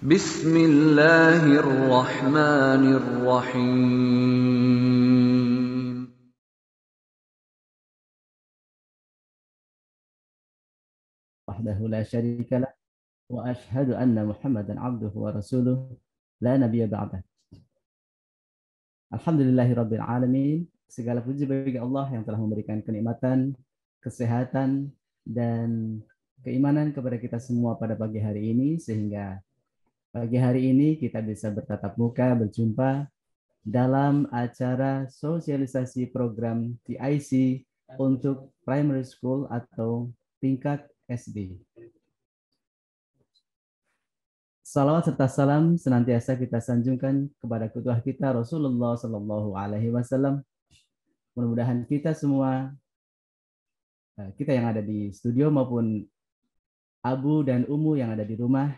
Bismillahirrahmanirrahim. Wahdahu la syarika lah. Wa ashadu anna Muhammadan abduhu wa rasuluh. La nabiya ba'dah. Alhamdulillahi rabbil alamin. Segala puji bagi Allah yang telah memberikan kenikmatan, kesehatan, dan keimanan kepada kita semua pada pagi hari ini sehingga Pagi hari ini kita bisa bertatap muka, berjumpa dalam acara sosialisasi program TIC untuk primary school atau tingkat SD. Salawat serta salam senantiasa kita sanjungkan kepada ketua kita Rasulullah Sallallahu Alaihi Wasallam. Mudah-mudahan kita semua, eh, kita yang ada di studio maupun Abu dan Umu yang ada di rumah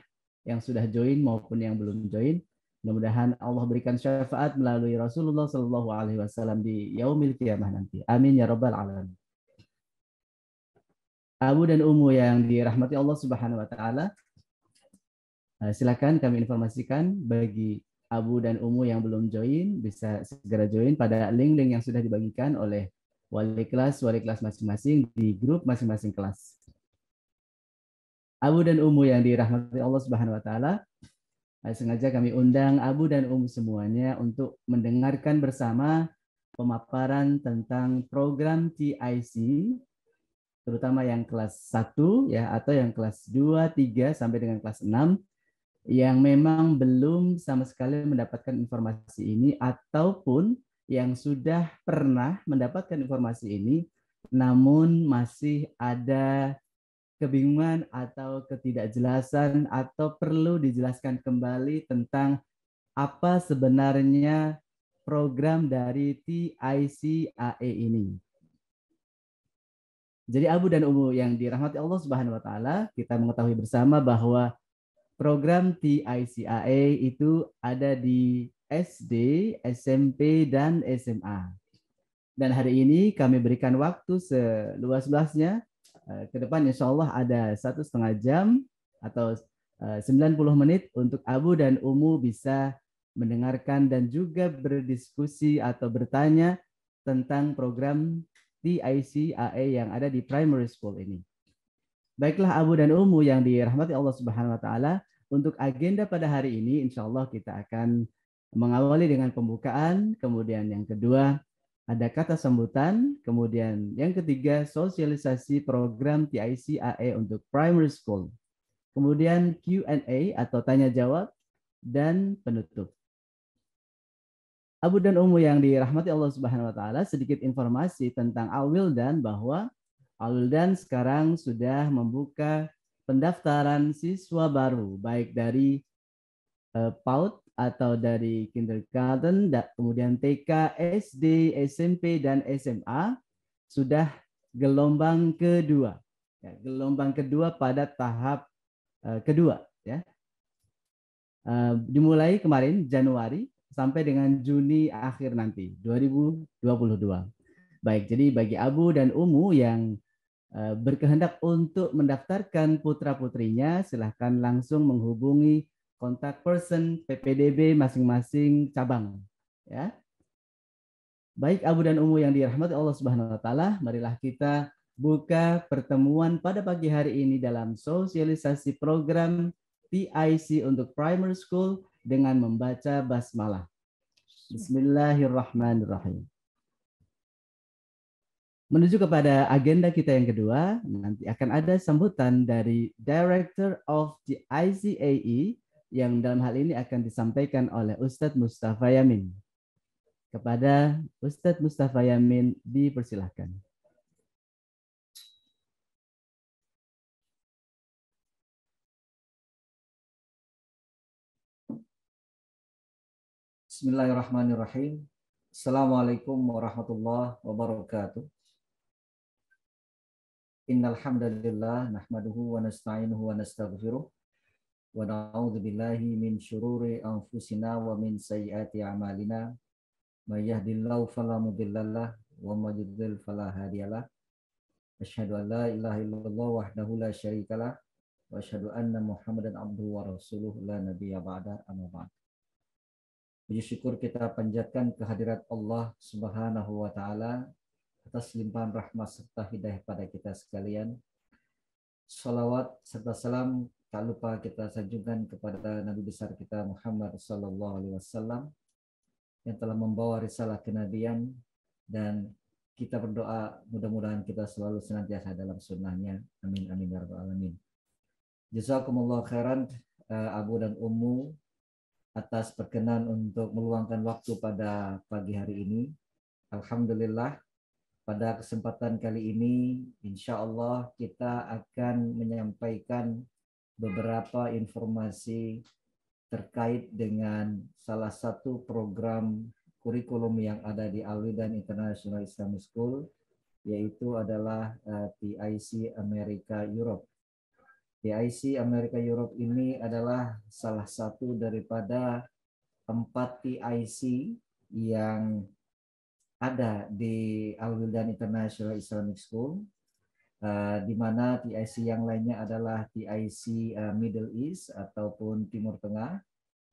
yang sudah join maupun yang belum join. Mudah-mudahan Allah berikan syafaat melalui Rasulullah Shallallahu Alaihi Wasallam di yaumil kiamah nanti. Amin ya robbal alamin. Abu dan Umu yang dirahmati Allah Subhanahu Wa Taala, eh, silakan kami informasikan bagi Abu dan Umu yang belum join bisa segera join pada link-link yang sudah dibagikan oleh wali kelas wali kelas masing-masing di grup masing-masing kelas. Abu dan Umu yang dirahmati Allah Subhanahu wa taala. Sengaja kami undang Abu dan Umu semuanya untuk mendengarkan bersama pemaparan tentang program TIC terutama yang kelas 1 ya atau yang kelas 2, 3 sampai dengan kelas 6 yang memang belum sama sekali mendapatkan informasi ini ataupun yang sudah pernah mendapatkan informasi ini namun masih ada kebingungan atau ketidakjelasan atau perlu dijelaskan kembali tentang apa sebenarnya program dari TICAE ini. Jadi Abu dan Umu yang dirahmati Allah Subhanahu wa taala, kita mengetahui bersama bahwa program TICAE itu ada di SD, SMP, dan SMA. Dan hari ini kami berikan waktu seluas-luasnya Eh, ke depan insya Allah ada satu setengah jam atau 90 eh, menit untuk Abu dan Umu bisa mendengarkan dan juga berdiskusi atau bertanya tentang program TICAE yang ada di primary school ini. Baiklah Abu dan Umu yang dirahmati Allah Subhanahu wa taala, untuk agenda pada hari ini insya Allah kita akan mengawali dengan pembukaan, kemudian yang kedua ada kata sambutan, kemudian yang ketiga sosialisasi program TIC AE untuk primary school. Kemudian Q&A atau tanya jawab dan penutup. Abu dan Umu yang dirahmati Allah Subhanahu wa taala, sedikit informasi tentang Awil dan bahwa dan sekarang sudah membuka pendaftaran siswa baru baik dari eh, PAUD atau dari kindergarten, kemudian TK, SD, SMP, dan SMA sudah gelombang kedua. Ya, gelombang kedua pada tahap uh, kedua. Ya. Uh, dimulai kemarin Januari sampai dengan Juni akhir nanti 2022. Baik, jadi bagi Abu dan Umu yang eh, berkehendak untuk mendaftarkan putra-putrinya, silahkan langsung menghubungi kontak person PPDB masing-masing cabang ya. Baik Abu dan Umu yang dirahmati Allah Subhanahu wa taala, marilah kita buka pertemuan pada pagi hari ini dalam sosialisasi program PIC untuk Primary School dengan membaca basmalah. Bismillahirrahmanirrahim. Menuju kepada agenda kita yang kedua, nanti akan ada sambutan dari Director of the ICAE, yang dalam hal ini akan disampaikan oleh Ustadz Mustafa Yamin. Kepada Ustadz Mustafa Yamin dipersilahkan. Bismillahirrahmanirrahim. Assalamualaikum warahmatullahi wabarakatuh. Innalhamdulillah. nahmaduhu wa nasta'inuhu wa nastaghfiruh ونعوذ بالله من شرور أنفسنا ومن سيئات أعمالنا من يهد الله فلا مضل له ومن يضلل فلا هادي له أشهد أن لا إله إلا الله وحده لا شريك له وأشهد أن محمدا عبده ورسوله لا نبي بعده أما بعد Puji syukur kita panjatkan kehadirat Allah Subhanahu wa taala atas limpahan rahmat serta hidayah pada kita sekalian. Salawat serta salam tak lupa kita sanjungkan kepada Nabi besar kita Muhammad sallallahu alaihi wasallam yang telah membawa risalah kenabian dan kita berdoa mudah-mudahan kita selalu senantiasa dalam sunnahnya. Amin amin ya rabbal alamin. Jazakumullah khairan eh, Abu dan Ummu atas perkenan untuk meluangkan waktu pada pagi hari ini. Alhamdulillah pada kesempatan kali ini insya Allah kita akan menyampaikan beberapa informasi terkait dengan salah satu program kurikulum yang ada di Alwidan International Islamic School, yaitu adalah eh, TIC America Europe. TIC America Europe ini adalah salah satu daripada empat TIC yang ada di Alwidan International Islamic School Eh, di mana TIC yang lainnya adalah TIC eh, Middle East ataupun Timur Tengah,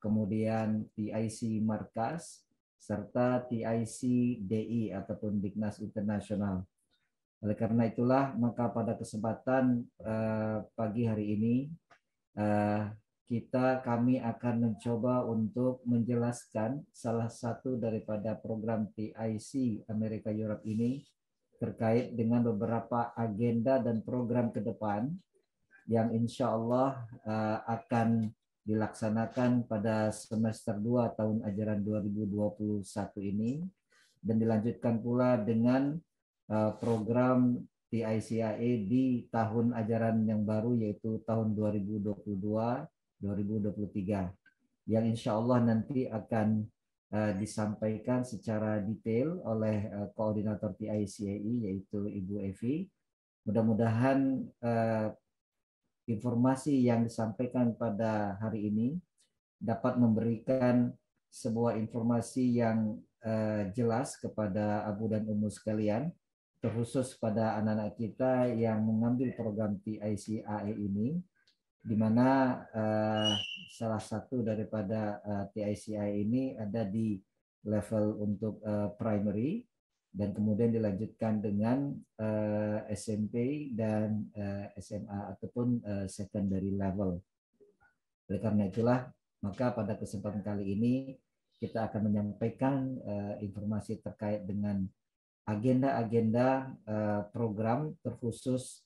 kemudian TIC Markas, serta TIC DI ataupun Dignas Internasional. Oleh karena itulah, maka pada kesempatan eh, pagi hari ini, kita kami akan mencoba untuk menjelaskan salah satu daripada program TIC Amerika Europe ini, terkait dengan beberapa agenda dan program ke depan yang insya Allah eh, akan dilaksanakan pada semester 2 tahun ajaran 2021 ini dan dilanjutkan pula dengan eh, program TICAE di tahun ajaran yang baru yaitu tahun 2022-2023 yang insya Allah nanti akan Eh, disampaikan secara detail oleh eh, koordinator PICAI e, yaitu Ibu Evi. Mudah-mudahan eh, informasi yang disampaikan pada hari ini dapat memberikan sebuah informasi yang jelas kepada Abu dan Umu sekalian, terkhusus pada anak-anak kita yang mengambil program TICAI e ini di mana uh, salah satu daripada uh, eh, TICI ini ada di level untuk uh, primary dan kemudian dilanjutkan dengan uh, SMP dan uh, SMA ataupun uh, secondary level. Oleh karena itulah maka pada kesempatan kali ini kita akan menyampaikan uh, informasi terkait dengan agenda-agenda uh, program terkhusus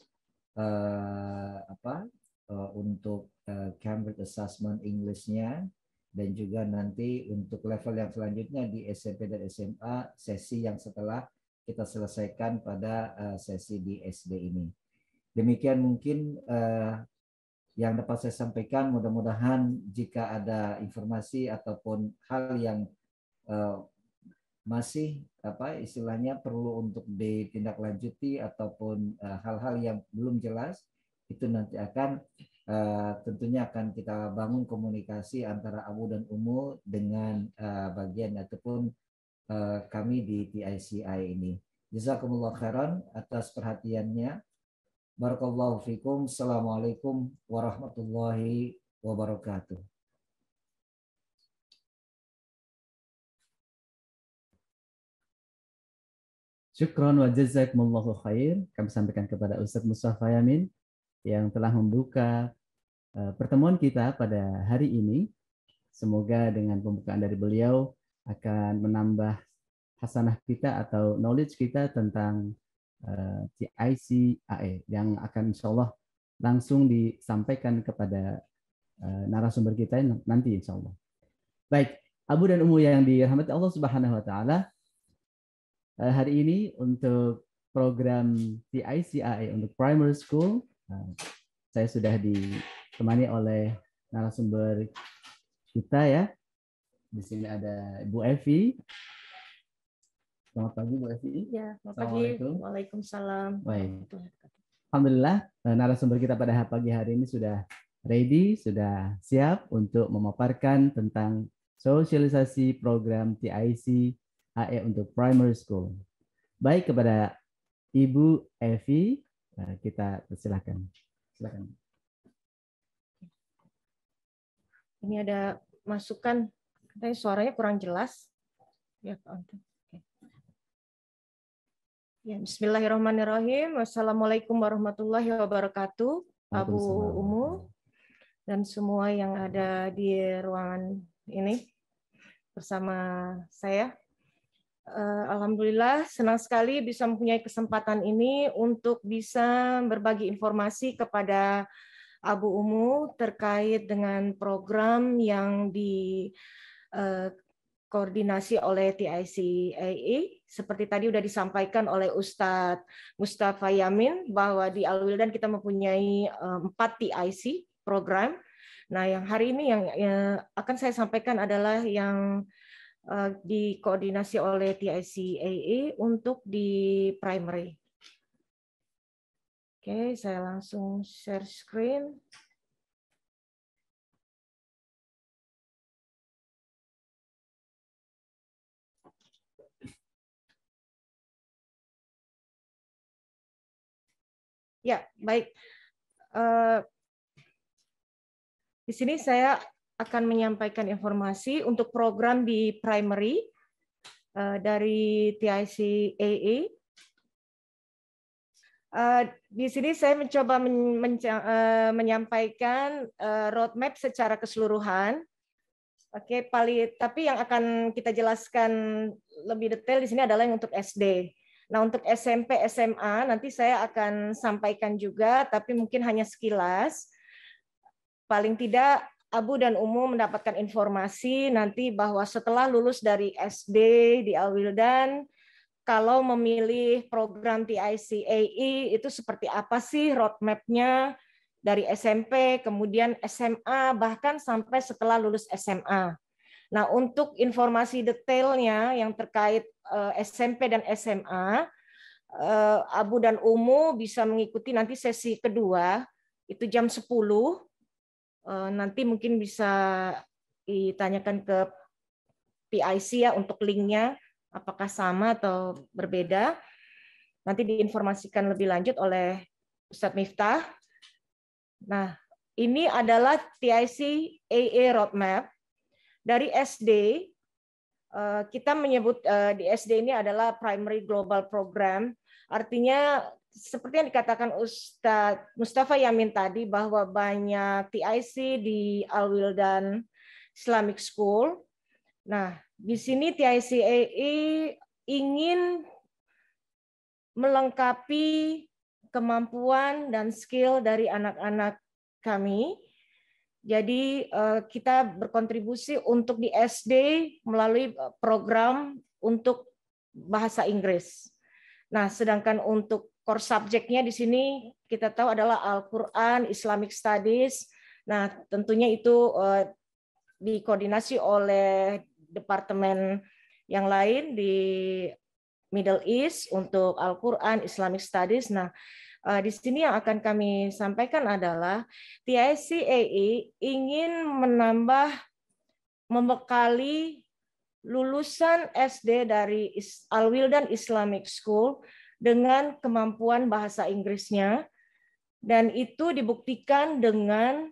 uh, apa Eh, untuk eh, Cambridge Assessment English-nya dan juga nanti untuk level yang selanjutnya di SMP dan SMA sesi yang setelah kita selesaikan pada eh, sesi di SD ini. Demikian mungkin yang dapat saya sampaikan. Mudah-mudahan jika ada informasi ataupun hal yang masih apa istilahnya perlu untuk ditindaklanjuti ataupun hal-hal yang belum jelas itu nanti akan Uh, tentunya akan kita bangun komunikasi antara Abu dan Umu dengan uh, bagian ataupun uh, kami di TICI ini. Jazakumullah khairan atas perhatiannya. Barakallahu fikum. Assalamualaikum warahmatullahi wabarakatuh. Syukran wa jazakumullahu khair. Kami sampaikan kepada Ustaz Mustafa Yamin yang telah membuka eh, pertemuan kita pada hari ini. Semoga dengan pembukaan dari beliau akan menambah hasanah kita atau knowledge kita tentang eh, CICAE yang akan insya Allah langsung disampaikan kepada eh, narasumber kita nanti insya Allah. Baik, Abu dan Umu yang dirahmati Allah Subhanahu wa taala. Hari ini untuk program TICAE untuk Primary School Nah, saya sudah ditemani oleh narasumber kita ya. Di sini ada Bu Evi. Selamat pagi Bu Evi. Ya, selamat pagi. Waalaikumsalam. Baik. Alhamdulillah eh, narasumber kita pada pagi hari ini sudah ready, sudah siap untuk memaparkan tentang sosialisasi program TIC AE untuk primary school. Baik kepada Ibu Evi, Eh, kita persilahkan. silahkan Ini ada masukan, katanya suaranya kurang jelas. Ya, Ya, Bismillahirrahmanirrahim. Wassalamualaikum warahmatullahi wabarakatuh. Abu Umu dan semua yang ada di ruangan ini bersama saya Eh, alhamdulillah, senang sekali bisa mempunyai kesempatan ini untuk bisa berbagi informasi kepada Abu Umu terkait dengan program yang dikoordinasi eh, oleh TICAE. Seperti tadi sudah disampaikan oleh Ustadz Mustafa Yamin bahwa di Alwildan kita mempunyai eh, empat TIC program. Nah, yang hari ini yang akan saya sampaikan adalah yang Eh, dikoordinasi oleh TICAA untuk di primary. Oke, saya langsung share screen. Ya, baik. Uh, di sini saya akan menyampaikan informasi untuk program di primary eh, dari TIC AA. Eh, di sini saya mencoba eh, menyampaikan roadmap secara keseluruhan. Oke, paling tapi yang akan kita jelaskan lebih detail di sini adalah yang untuk SD. Nah, untuk SMP, SMA nanti saya akan sampaikan juga, tapi mungkin hanya sekilas. Paling tidak Abu dan Umu mendapatkan informasi nanti bahwa setelah lulus dari SD di Awildan, kalau memilih program TICAE itu seperti apa sih roadmapnya dari SMP, kemudian SMA, bahkan sampai setelah lulus SMA. Nah, untuk informasi detailnya yang terkait eh, SMP dan SMA, eh, Abu dan Umu bisa mengikuti nanti sesi kedua, itu jam 10 Eh, nanti mungkin bisa ditanyakan ke PIC ya untuk linknya apakah sama atau berbeda. Nanti diinformasikan lebih lanjut oleh Ustadz Miftah. Nah, ini adalah TIC AA Roadmap. Dari SD, eh, kita menyebut eh, di SD ini adalah Primary Global Program, artinya seperti yang dikatakan Ustadz Mustafa Yamin tadi bahwa banyak TIC di Wildan Islamic School. Nah, di sini AE ingin melengkapi kemampuan dan skill dari anak-anak kami. Jadi eh, kita berkontribusi untuk di SD melalui eh, program untuk bahasa Inggris. Nah, sedangkan untuk core subjeknya di sini kita tahu adalah Al-Quran, Islamic Studies. Nah, tentunya itu uh, dikoordinasi oleh departemen yang lain di Middle East untuk Al-Quran, Islamic Studies. Nah, uh, di sini yang akan kami sampaikan adalah TICAE ingin menambah membekali lulusan SD dari Al-Wildan Islamic School dengan kemampuan bahasa Inggrisnya dan itu dibuktikan dengan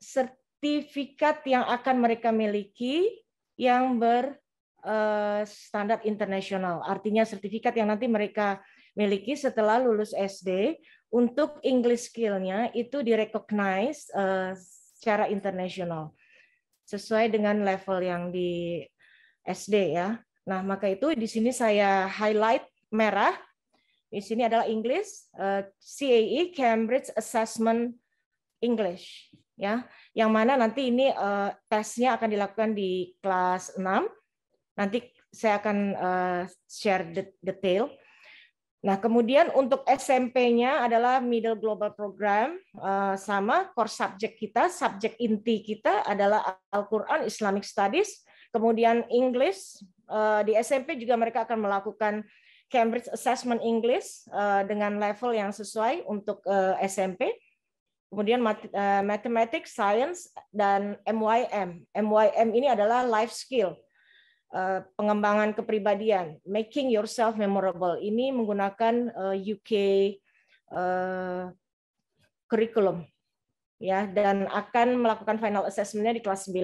sertifikat yang akan mereka miliki yang berstandar eh, internasional. Artinya sertifikat yang nanti mereka miliki setelah lulus SD untuk English skill-nya itu direcognize eh, secara internasional sesuai dengan level yang di SD ya. Nah, maka itu di sini saya highlight merah di sini adalah English, eh, CAE Cambridge Assessment English ya. Yang mana nanti ini eh, tesnya akan dilakukan di kelas 6. Nanti saya akan eh, share detail. Nah, kemudian untuk SMP-nya adalah Middle Global Program sama core subject kita, subject inti kita adalah Al-Qur'an, Islamic Studies, kemudian English. di SMP juga mereka akan melakukan Cambridge Assessment English uh, dengan level yang sesuai untuk uh, eh, SMP. Kemudian mat, uh, eh, Mathematics, Science, dan MYM. MYM ini adalah life skill, uh, pengembangan kepribadian, making yourself memorable. Ini menggunakan uh, UK uh, curriculum ya dan akan melakukan final assessment-nya di kelas 9.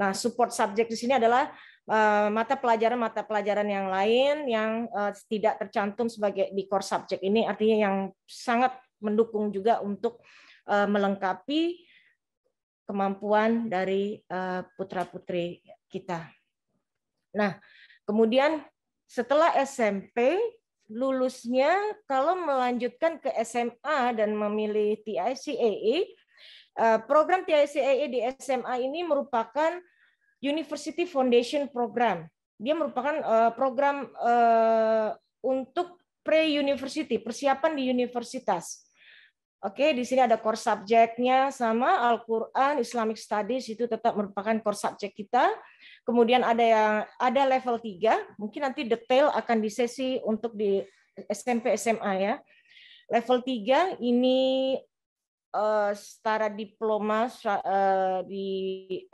Nah, support subject di sini adalah Eh, mata pelajaran mata pelajaran yang lain yang eh, tidak tercantum sebagai di core subject ini artinya yang sangat mendukung juga untuk eh, melengkapi kemampuan dari putra putri kita. Nah, kemudian setelah SMP lulusnya kalau melanjutkan ke SMA dan memilih TICAE, program TICAE di SMA ini merupakan University Foundation Program. Dia merupakan uh, program uh, untuk pre-university, persiapan di universitas. Oke, di sini ada core subjeknya sama Al-Quran, Islamic Studies itu tetap merupakan core subjek kita. Kemudian ada yang ada level 3, mungkin nanti detail akan di sesi untuk di SMP SMA ya. Level 3 ini uh, setara diploma uh, di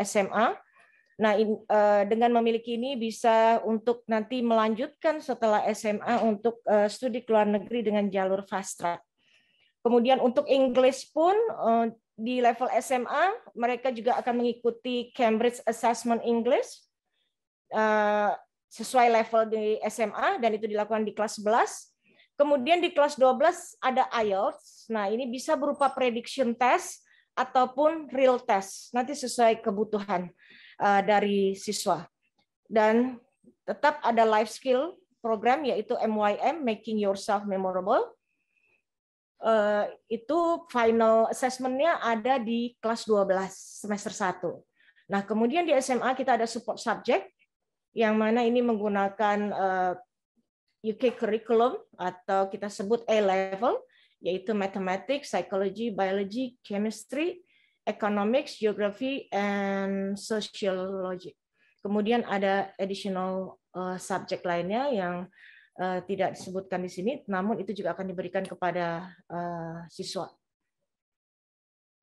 SMA Nah, in, uh, dengan memiliki ini bisa untuk nanti melanjutkan setelah SMA untuk uh, studi ke luar negeri dengan jalur fast track. Kemudian untuk English pun uh, di level SMA mereka juga akan mengikuti Cambridge Assessment English uh, sesuai level di SMA dan itu dilakukan di kelas 11. Kemudian di kelas 12 ada IELTS. Nah, ini bisa berupa prediction test ataupun real test. Nanti sesuai kebutuhan. Eh, dari siswa. Dan tetap ada life skill program yaitu MYM Making Yourself Memorable. Uh, itu final assessmentnya ada di kelas 12 semester 1. Nah, kemudian di SMA kita ada support subject yang mana ini menggunakan uh, eh, UK curriculum atau kita sebut A level yaitu mathematics, psychology, biology, chemistry, economics, geography, and sociology. Kemudian ada additional uh, subject lainnya yang uh, tidak disebutkan di sini, namun itu juga akan diberikan kepada uh, siswa.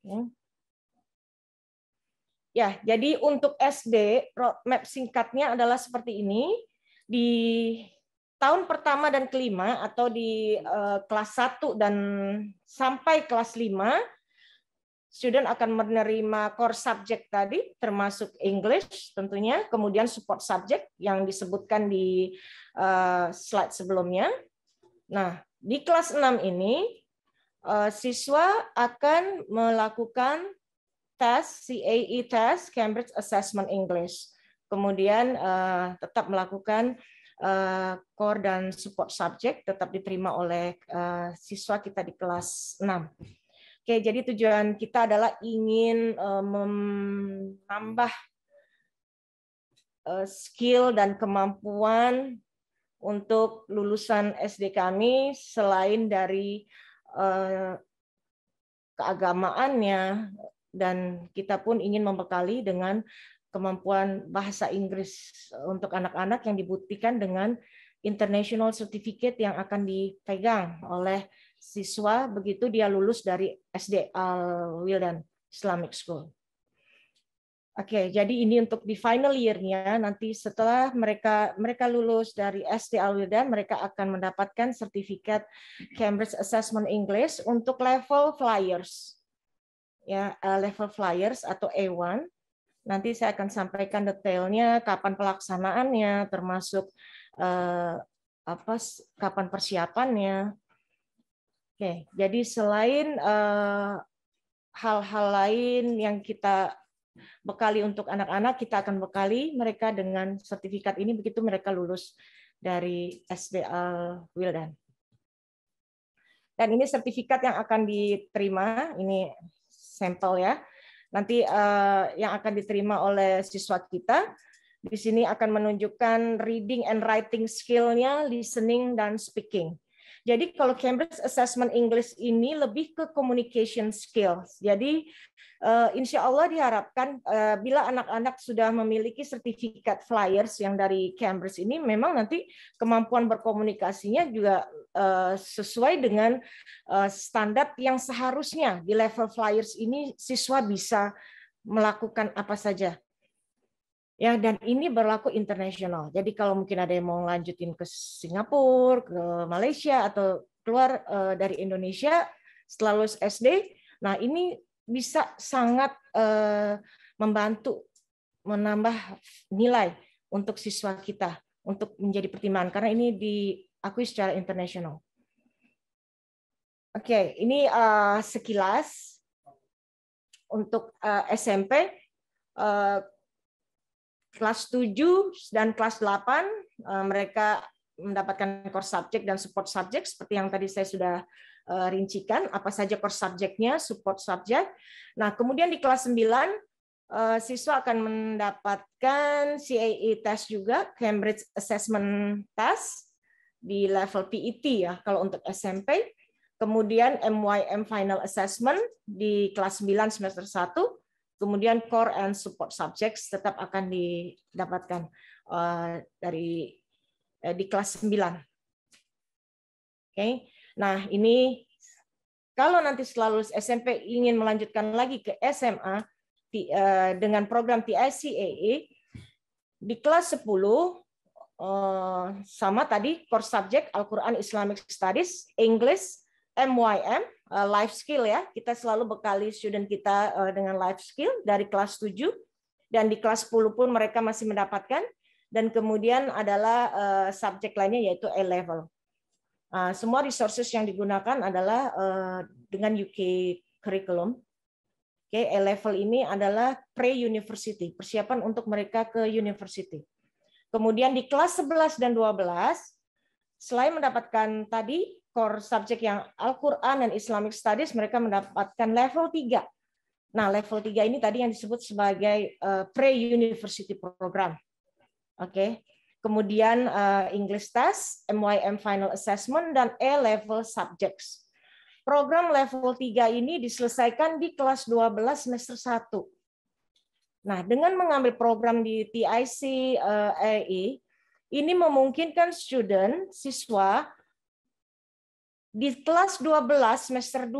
Hmm. Ya, jadi untuk SD roadmap singkatnya adalah seperti ini. Di tahun pertama dan kelima atau di uh, kelas 1 dan sampai kelas 5 student akan menerima core subject tadi termasuk English tentunya, kemudian support subject yang disebutkan di eh, slide sebelumnya. Nah, di kelas 6 ini eh, siswa akan melakukan tes CAE test Cambridge Assessment English. Kemudian eh, tetap melakukan core dan support subject tetap diterima oleh siswa kita di kelas 6. Oke, jadi tujuan kita adalah ingin uh, menambah uh, skill dan kemampuan untuk lulusan SD kami selain dari uh, keagamaannya dan kita pun ingin membekali dengan kemampuan bahasa Inggris untuk anak-anak yang dibuktikan dengan international certificate yang akan dipegang oleh siswa begitu dia lulus dari SD Al eh, Wildan Islamic School. Oke, jadi ini untuk di final year-nya nanti setelah mereka mereka lulus dari SD Al Wildan mereka akan mendapatkan sertifikat Cambridge Assessment English untuk level flyers. Ya, eh, level flyers atau A1. Nanti saya akan sampaikan detailnya kapan pelaksanaannya termasuk eh, apa kapan persiapannya Oke, jadi selain eh, hal-hal uh, lain yang kita bekali untuk anak-anak, kita akan bekali mereka dengan sertifikat ini begitu mereka lulus dari SBL Wildan. Dan ini sertifikat yang akan diterima, ini sampel ya. Nanti uh, yang akan diterima oleh siswa kita di sini akan menunjukkan reading and writing skill-nya, listening dan speaking. Jadi kalau Cambridge Assessment English ini lebih ke communication skills. Jadi uh, insya Allah diharapkan uh, bila anak-anak sudah memiliki sertifikat flyers yang dari Cambridge ini, memang nanti kemampuan berkomunikasinya juga uh, sesuai dengan uh, standar yang seharusnya di level flyers ini siswa bisa melakukan apa saja Ya, dan ini berlaku internasional. Jadi kalau mungkin ada yang mau lanjutin ke Singapura, ke Malaysia atau keluar eh, dari Indonesia setelah lulus SD, nah ini bisa sangat eh, membantu menambah nilai untuk siswa kita untuk menjadi pertimbangan karena ini diakui secara internasional. Oke, okay, ini eh, sekilas untuk SMP. Kelas 7 dan kelas 8 eh, mereka mendapatkan core subject dan support subject seperti yang tadi saya sudah eh, rincikan apa saja core subjectnya, support subject. Nah, kemudian di kelas 9 eh, siswa akan mendapatkan CAE test juga, Cambridge Assessment Test di level PET ya kalau untuk SMP. Kemudian MYM Final Assessment di kelas 9 semester 1 Kemudian core and support subjects tetap akan didapatkan eh, dari eh, di kelas 9. Oke. Okay. Nah, ini kalau nanti setelah lulus SMP ingin melanjutkan lagi ke SMA eh, dengan program TICAE e, di kelas 10 sama tadi core subject Al-Qur'an Islamic Studies, English, MYM Eh, life skill ya. Kita selalu bekali student kita eh, dengan life skill dari kelas 7 dan di kelas 10 pun mereka masih mendapatkan dan kemudian adalah eh, subjek lainnya yaitu A level. Ah, semua resources yang digunakan adalah dengan UK curriculum. Oke, A level ini adalah pre-university, persiapan untuk mereka ke university. Kemudian di kelas 11 dan 12 selain mendapatkan tadi core subjek yang Al-Quran dan Islamic Studies, mereka mendapatkan level 3. Nah, level 3 ini tadi yang disebut sebagai uh, pre-university program. Oke. Okay. Kemudian uh, English Test, MYM Final Assessment, dan A-Level Subjects. Program level 3 ini diselesaikan di kelas 12 semester 1. Nah, dengan mengambil program di TIC uh, eh, AI, e, ini memungkinkan student, siswa, di kelas 12 semester 2,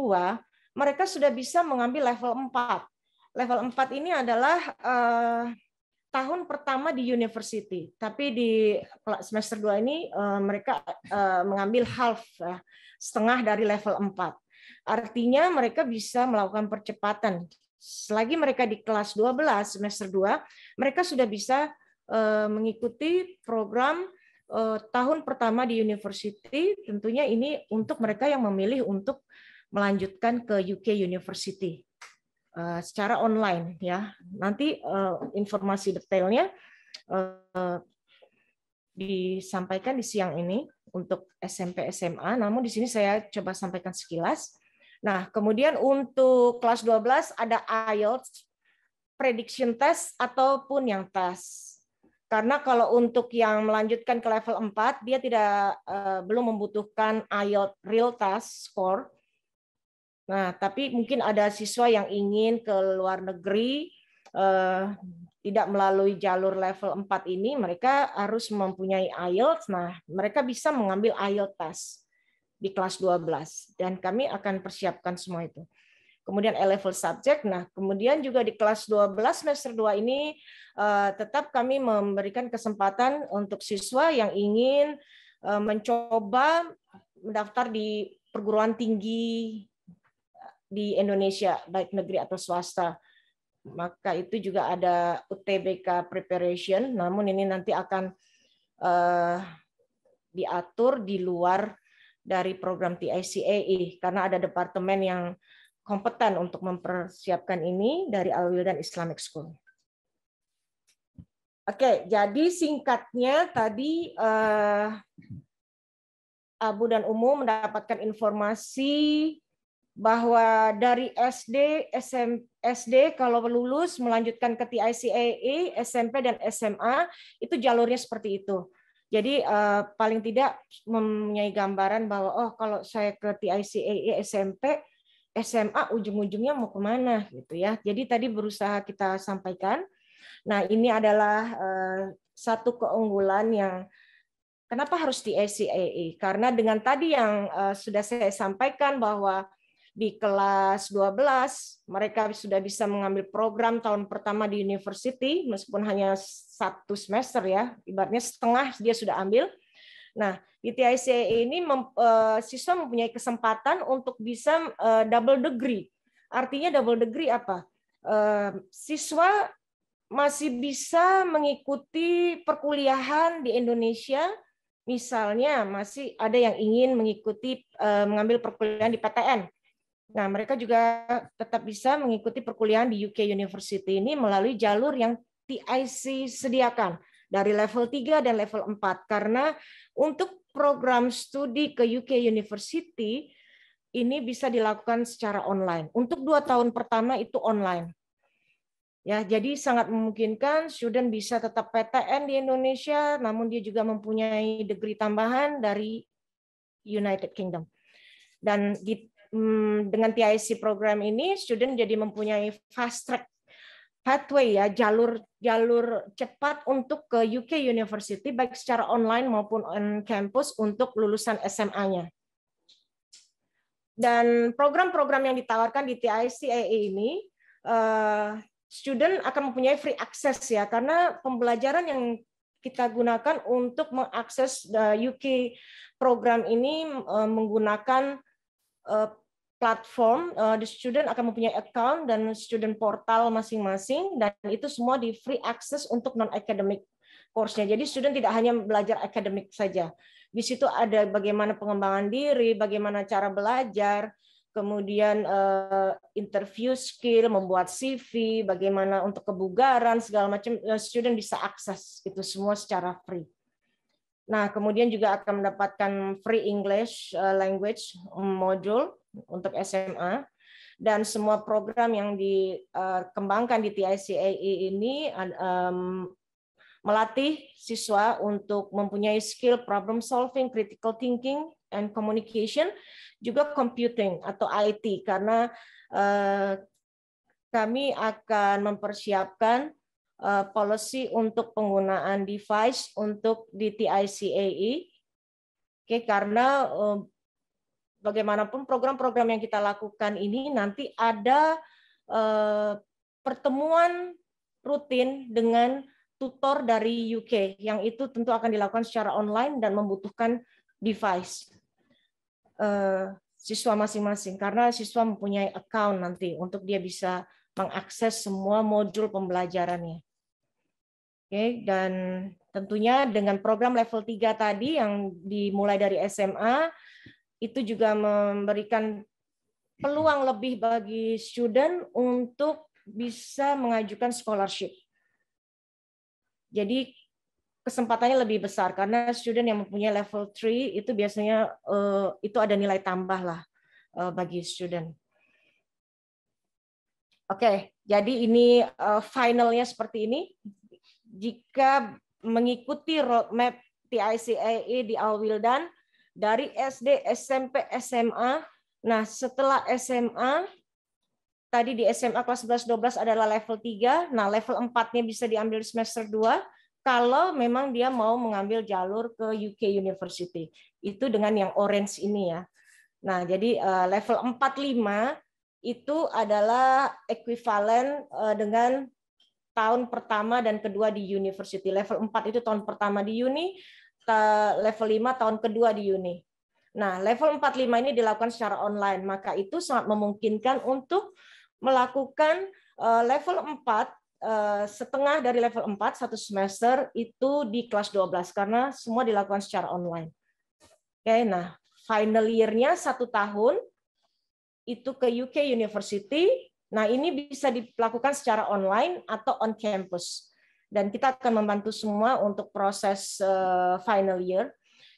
mereka sudah bisa mengambil level 4. Level 4 ini adalah uh, tahun pertama di university, tapi di semester 2 ini uh, mereka uh, mengambil half, ya, setengah dari level 4. Artinya mereka bisa melakukan percepatan. Selagi mereka di kelas 12 semester 2, mereka sudah bisa mengikuti program Eh, tahun pertama di university tentunya ini untuk mereka yang memilih untuk melanjutkan ke UK University eh, secara online ya. Nanti eh, informasi detailnya disampaikan di siang ini untuk SMP SMA, namun di sini saya coba sampaikan sekilas. Nah, kemudian untuk kelas 12 ada IELTS prediction test ataupun yang tes karena kalau untuk yang melanjutkan ke level 4, dia tidak uh, belum membutuhkan IELTS real test score. Nah, tapi mungkin ada siswa yang ingin ke luar negeri uh, tidak melalui jalur level 4 ini, mereka harus mempunyai IELTS. Nah, mereka bisa mengambil IELTS test di kelas 12 dan kami akan persiapkan semua itu kemudian A-level subject. Nah, kemudian juga di kelas 12 semester 2 ini eh, tetap kami memberikan kesempatan untuk siswa yang ingin eh, mencoba mendaftar di perguruan tinggi di Indonesia, baik negeri atau swasta. Maka itu juga ada UTBK preparation, namun ini nanti akan uh, diatur di luar dari program TICAE karena ada departemen yang kompeten untuk mempersiapkan ini dari Alwil dan Islamic School. Oke, jadi singkatnya tadi eh, Abu dan Umum mendapatkan informasi bahwa dari SD, SM, SD kalau lulus melanjutkan ke TICAE, SMP dan SMA itu jalurnya seperti itu. Jadi eh, paling tidak mempunyai gambaran bahwa oh kalau saya ke TICAE SMP SMA ujung-ujungnya mau kemana gitu ya. Jadi tadi berusaha kita sampaikan. Nah ini adalah eh, satu keunggulan yang kenapa harus di SCAE? Karena dengan tadi yang eh, sudah saya sampaikan bahwa di kelas 12 mereka sudah bisa mengambil program tahun pertama di university meskipun hanya satu semester ya, ibaratnya setengah dia sudah ambil Nah, di ini mem, uh, siswa mempunyai kesempatan untuk bisa eh, double degree. Artinya double degree apa? Eh, siswa masih bisa mengikuti perkuliahan di Indonesia, misalnya masih ada yang ingin mengikuti mengambil perkuliahan di PTN. Nah, mereka juga tetap bisa mengikuti perkuliahan di UK University ini melalui jalur yang TIC sediakan dari level 3 dan level 4 karena untuk program studi ke UK University ini bisa dilakukan secara online. Untuk dua tahun pertama itu online. Ya, jadi sangat memungkinkan student bisa tetap PTN di Indonesia, namun dia juga mempunyai degree tambahan dari United Kingdom. Dan di, mm, dengan TIC program ini, student jadi mempunyai fast track pathway ya jalur jalur cepat untuk ke UK University baik secara online maupun on campus untuk lulusan SMA-nya. Dan program-program yang ditawarkan di TICAE ini eh, student akan mempunyai free access ya karena pembelajaran yang kita gunakan untuk mengakses eh, UK program ini eh, menggunakan platform, uh, the student akan mempunyai account dan student portal masing-masing, dan itu semua di free access untuk non-academic course-nya. Jadi student tidak hanya belajar akademik saja. Di situ ada bagaimana pengembangan diri, bagaimana cara belajar, kemudian uh, interview skill, membuat CV, bagaimana untuk kebugaran segala macam uh, student bisa akses itu semua secara free. Nah, kemudian juga akan mendapatkan free English language module untuk SMA dan semua program yang dikembangkan di eh, TICAE ini um, melatih siswa untuk mempunyai skill problem solving, critical thinking, and communication, juga computing atau IT karena uh, kami akan mempersiapkan uh, policy untuk penggunaan device untuk di TICAE. Oke, okay, karena uh, bagaimanapun program-program yang kita lakukan ini nanti ada eh, pertemuan rutin dengan tutor dari UK yang itu tentu akan dilakukan secara online dan membutuhkan device eh, siswa masing-masing karena siswa mempunyai account nanti untuk dia bisa mengakses semua modul pembelajarannya. Oke, okay, dan tentunya dengan program level 3 tadi yang dimulai dari SMA itu juga memberikan peluang lebih bagi student untuk bisa mengajukan scholarship. Jadi kesempatannya lebih besar karena student yang mempunyai level 3 itu biasanya uh, itu ada nilai tambah lah uh, bagi student. Oke, okay, jadi ini uh, finalnya seperti ini. Jika mengikuti roadmap TICAE di Alwildan, dari SD, SMP, SMA. Nah, setelah SMA, tadi di SMA kelas 11 12 adalah level 3. Nah, level 4-nya bisa diambil semester 2 kalau memang dia mau mengambil jalur ke UK University. Itu dengan yang orange ini ya. Nah, jadi eh, level 4 5 itu adalah ekuivalen eh, dengan tahun pertama dan kedua di university. Level 4 itu tahun pertama di uni, level 5 tahun kedua di Uni. Nah, level 45 ini dilakukan secara online, maka itu sangat memungkinkan untuk melakukan eh, level 4 eh, setengah dari level 4 satu semester itu di kelas 12 karena semua dilakukan secara online. Oke, nah final year-nya satu tahun itu ke UK University. Nah, ini bisa dilakukan secara online atau on campus dan kita akan membantu semua untuk proses uh, final year.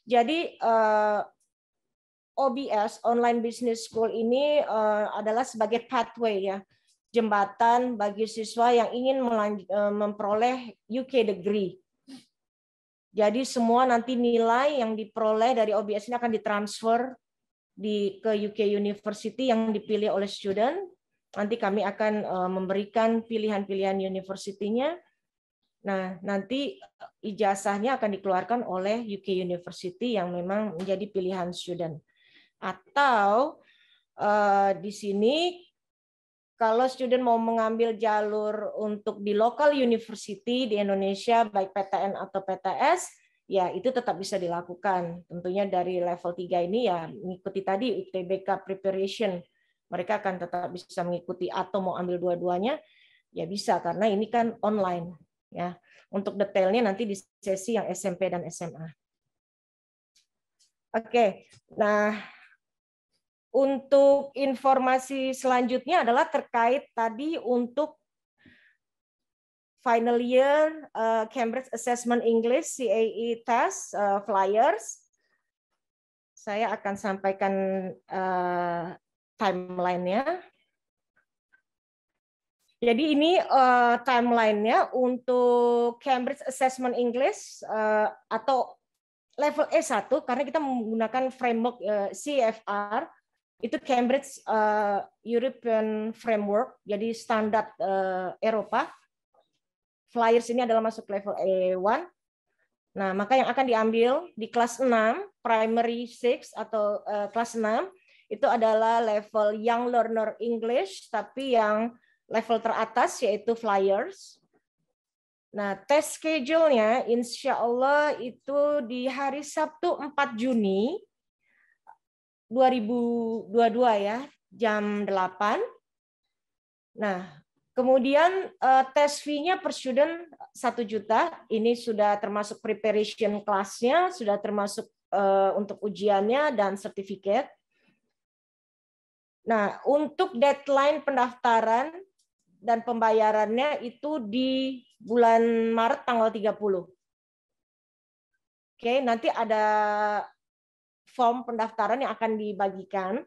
Jadi uh, eh, OBS Online Business School ini uh, adalah sebagai pathway ya, jembatan bagi siswa yang ingin memperoleh UK degree. Jadi semua nanti nilai yang diperoleh dari OBS ini akan ditransfer di ke UK University yang dipilih oleh student. Nanti kami akan memberikan pilihan-pilihan universitinya Nah, nanti eh, ijazahnya akan dikeluarkan oleh UK University yang memang menjadi pilihan student. Atau uh, di sini kalau student mau mengambil jalur untuk di local university di Indonesia baik PTN atau PTS, ya itu tetap bisa dilakukan. Tentunya dari level 3 ini ya mengikuti tadi UTBK preparation. Mereka akan tetap bisa mengikuti atau mau ambil dua-duanya, ya bisa karena ini kan online ya. Untuk detailnya nanti di sesi yang SMP dan SMA. Oke. Nah, untuk informasi selanjutnya adalah terkait tadi untuk final year eh, Cambridge Assessment English CAE test eh, flyers. Saya akan sampaikan eh, timelinenya. Jadi ini uh, timelinenya untuk Cambridge Assessment English uh, atau level E1 karena kita menggunakan framework uh, eh, CFR itu Cambridge uh, European Framework jadi standar uh, Eropa. Flyers ini adalah masuk level E1. Nah, maka yang akan diambil di kelas 6, primary 6 atau uh, kelas 6 itu adalah level young learner English tapi yang level teratas yaitu flyers. Nah, tes schedule-nya insya Allah itu di hari Sabtu 4 Juni 2022 ya, jam 8. Nah, kemudian eh, tes fee-nya per student 1 juta. Ini sudah termasuk preparation class-nya, sudah termasuk eh, untuk ujiannya dan sertifikat. Nah, untuk deadline pendaftaran dan pembayarannya itu di bulan Maret tanggal 30. Oke, nanti ada form pendaftaran yang akan dibagikan.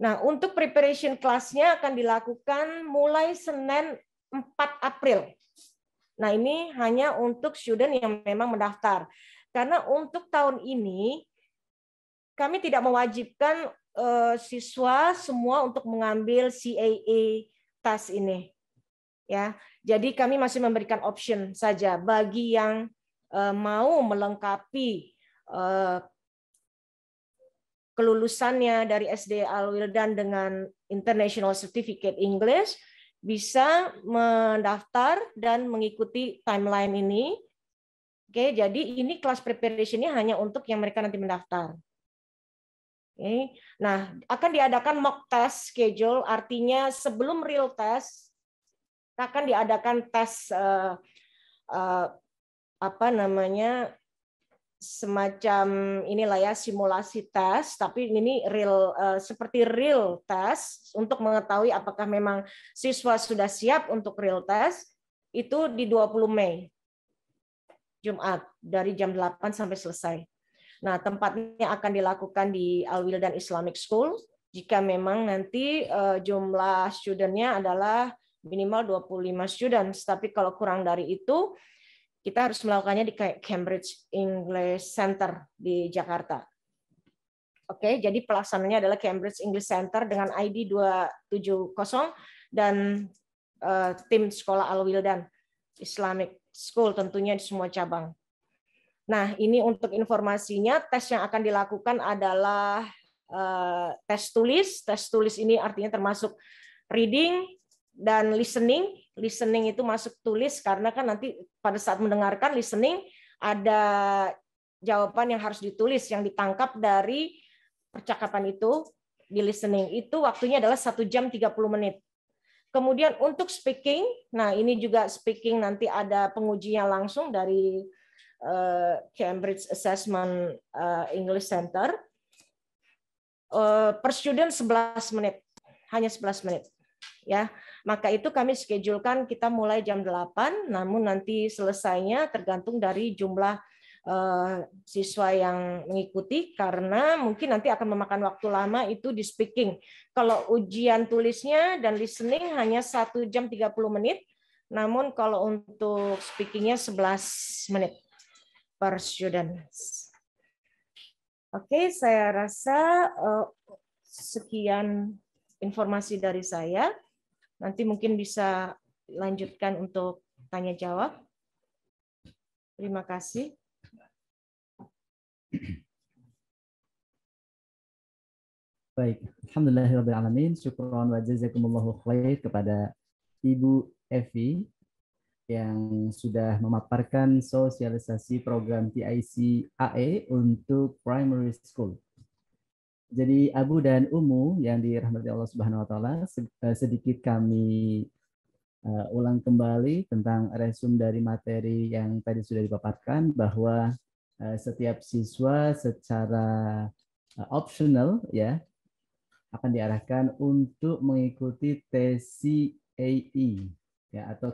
Nah, untuk preparation kelasnya akan dilakukan mulai Senin 4 April. Nah, ini hanya untuk student yang memang mendaftar. Karena untuk tahun ini, kami tidak mewajibkan uh, siswa semua untuk mengambil CAA tas ini. Ya, jadi kami masih memberikan option saja bagi yang uh, mau melengkapi uh, kelulusannya dari SD Al Wildan dengan International Certificate English bisa mendaftar dan mengikuti timeline ini. Oke, jadi ini kelas preparation-nya hanya untuk yang mereka nanti mendaftar. Okay. Nah, akan diadakan mock test schedule, artinya sebelum real test akan diadakan tes uh, uh, apa namanya semacam inilah ya simulasi tes, tapi ini real uh, seperti real test untuk mengetahui apakah memang siswa sudah siap untuk real test itu di 20 Mei Jumat dari jam 8 sampai selesai. Nah, tempatnya akan dilakukan di Al Islamic School jika memang nanti uh, jumlah studentnya adalah minimal 25 students, tapi kalau kurang dari itu kita harus melakukannya di Cambridge English Center di Jakarta. Oke, jadi pelaksananya adalah Cambridge English Center dengan ID 270 dan uh, tim sekolah Al Islamic School tentunya di semua cabang. Nah, ini untuk informasinya, tes yang akan dilakukan adalah uh, tes tulis. Tes tulis ini artinya termasuk reading dan listening. Listening itu masuk tulis karena kan nanti pada saat mendengarkan listening ada jawaban yang harus ditulis yang ditangkap dari percakapan itu di listening itu waktunya adalah satu jam 30 menit. Kemudian untuk speaking, nah ini juga speaking nanti ada pengujinya langsung dari Eh, Cambridge Assessment eh, English Center eh, per student 11 menit hanya 11 menit ya maka itu kami schedulekan kita mulai jam 8 namun nanti selesainya tergantung dari jumlah siswa yang mengikuti karena mungkin nanti akan memakan waktu lama itu di speaking. Kalau ujian tulisnya dan listening hanya 1 jam 30 menit, namun kalau untuk speakingnya 11 menit per students. Oke, okay, saya rasa uh, sekian informasi dari saya. Nanti mungkin bisa lanjutkan untuk tanya jawab. Terima kasih. Baik, alhamdulillahirabbil alamin. Syukron wa jazakumullahu khair kepada Ibu Evi yang sudah memaparkan sosialisasi program TIC AE untuk primary school. Jadi Abu dan Umu yang dirahmati Allah Subhanahu wa taala eh, sedikit kami uh, ulang kembali tentang resume dari materi yang tadi sudah dipaparkan bahwa uh, setiap siswa secara uh, optional ya akan diarahkan untuk mengikuti TCAE ya atau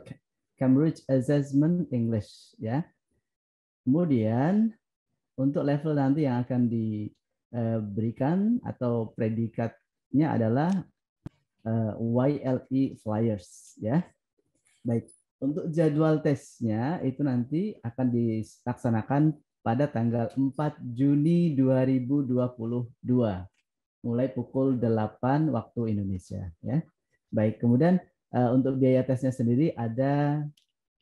Cambridge Assessment English ya. Kemudian untuk level nanti yang akan diberikan eh, atau predikatnya adalah eh, YLE flyers ya. Baik, untuk jadwal tesnya itu nanti akan dilaksanakan pada tanggal 4 Juni 2022 mulai pukul 8 waktu Indonesia ya. Baik, kemudian Uh, untuk biaya tesnya sendiri ada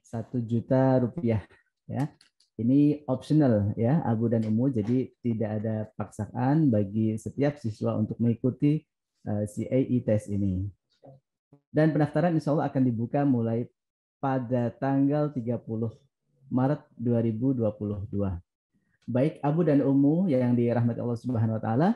satu juta rupiah ya. Ini optional ya, Abu dan Umu. Jadi tidak ada paksaan bagi setiap siswa untuk mengikuti uh, eh, CAE tes ini. Dan pendaftaran insya Allah akan dibuka mulai pada tanggal 30 Maret 2022. Baik Abu dan Umu yang dirahmati Allah Subhanahu wa taala,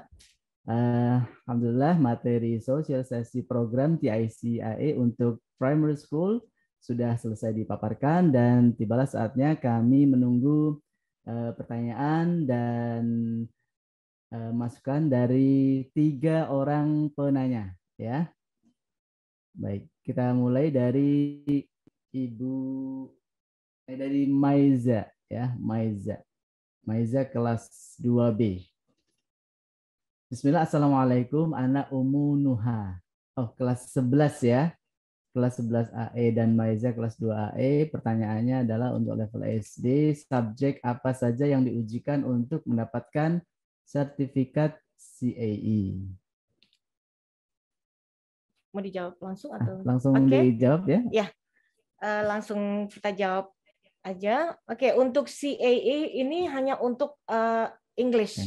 Eh, alhamdulillah materi sosialisasi program TICAE untuk primary school sudah selesai dipaparkan dan tibalah saatnya kami menunggu uh, pertanyaan dan uh, masukan dari tiga orang penanya ya. Baik, kita mulai dari Ibu eh, dari Maiza ya, Maiza. Maiza kelas 2B. Bismillah, Assalamualaikum, anak Umu Nuha. Oh, kelas 11 ya. Kelas 11 AE dan Maiza kelas 2 AE. Pertanyaannya adalah untuk level SD, subjek apa saja yang diujikan untuk mendapatkan sertifikat CAE? Mau dijawab langsung ah, atau? Langsung okay. dijawab ya? Ya, uh, langsung kita jawab aja. Oke, okay, untuk CAE ini hanya untuk uh, English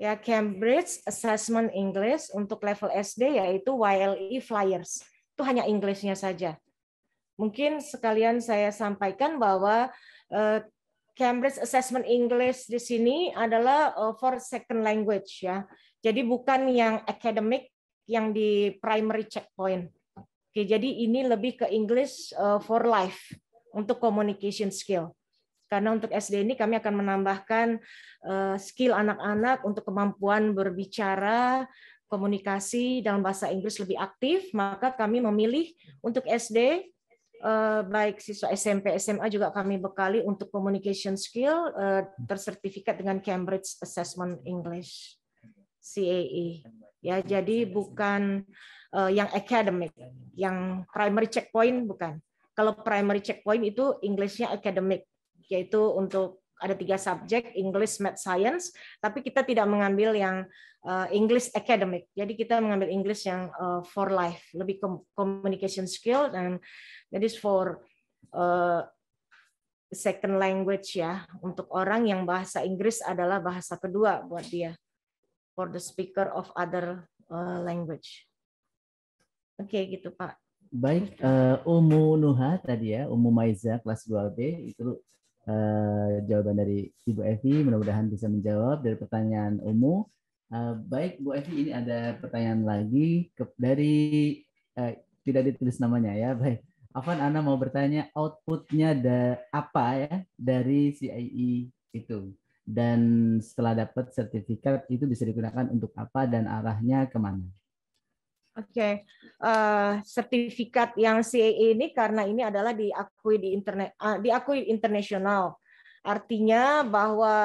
ya Cambridge Assessment English untuk level SD yaitu YLE Flyers. Itu hanya Inggrisnya saja. Mungkin sekalian saya sampaikan bahwa eh, Cambridge Assessment English di sini adalah eh, for second language ya. Jadi bukan yang academic yang di primary checkpoint. Oke, jadi ini lebih ke English eh, for life untuk communication skill. Karena untuk SD ini kami akan menambahkan eh, skill anak-anak untuk kemampuan berbicara, komunikasi dalam bahasa Inggris lebih aktif, maka kami memilih untuk SD eh, baik siswa SMP, SMA juga kami bekali untuk communication skill eh, tersertifikat dengan Cambridge Assessment English CAE. Ya, jadi bukan yang academic, yang primary checkpoint bukan. Kalau primary checkpoint itu Inggrisnya academic, yaitu untuk ada tiga subjek English, Math, Science, tapi kita tidak mengambil yang eh, English academic. Jadi kita mengambil English yang eh, for life, lebih communication skill dan that is for eh, second language ya untuk orang yang bahasa Inggris adalah bahasa kedua buat dia for the speaker of other language. Oke, okay, gitu Pak. Baik, uh, Umu Nuha tadi ya, Umu Maiza kelas 2B itu uh, jawaban dari Ibu Evi. Mudah-mudahan bisa menjawab dari pertanyaan umum. Uh, eh, baik, Bu Evi, ini ada pertanyaan lagi ke, dari uh, tidak ditulis namanya ya. Baik, Afan Ana mau bertanya outputnya da, apa ya dari CIE itu dan setelah dapat sertifikat itu bisa digunakan untuk apa dan arahnya kemana? Oke, okay. uh, eh, sertifikat yang CAA ini karena ini adalah diakui di internet, uh, diakui internasional. Artinya bahwa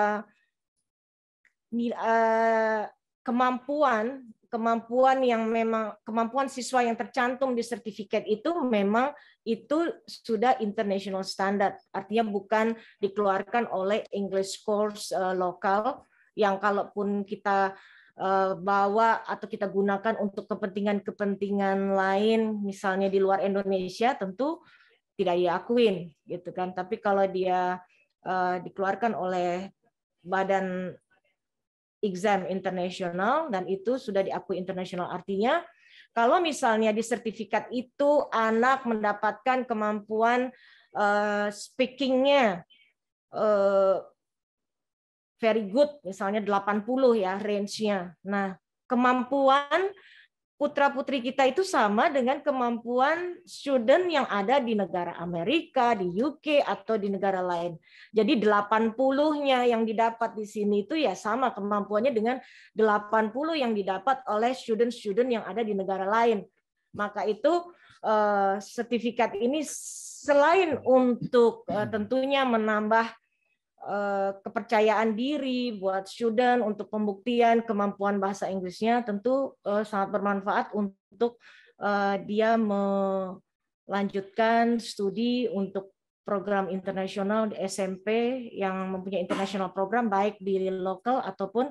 uh, kemampuan kemampuan yang memang kemampuan siswa yang tercantum di sertifikat itu memang itu sudah international standard. Artinya bukan dikeluarkan oleh English course uh, lokal yang kalaupun kita Eh, bawa atau kita gunakan untuk kepentingan-kepentingan lain misalnya di luar Indonesia tentu tidak diakuin gitu kan tapi kalau dia uh, dikeluarkan oleh badan exam internasional dan itu sudah diakui internasional artinya kalau misalnya di sertifikat itu anak mendapatkan kemampuan uh, speakingnya uh, very good misalnya 80 ya range-nya. Nah, kemampuan putra-putri kita itu sama dengan kemampuan student yang ada di negara Amerika, di UK atau di negara lain. Jadi 80-nya yang didapat di sini itu ya sama kemampuannya dengan 80 yang didapat oleh student-student yang ada di negara lain. Maka itu eh, sertifikat ini selain untuk eh, tentunya menambah Eh, kepercayaan diri buat student untuk pembuktian kemampuan bahasa Inggrisnya tentu eh, sangat bermanfaat untuk eh, dia melanjutkan studi untuk program internasional di SMP yang mempunyai internasional program baik di lokal ataupun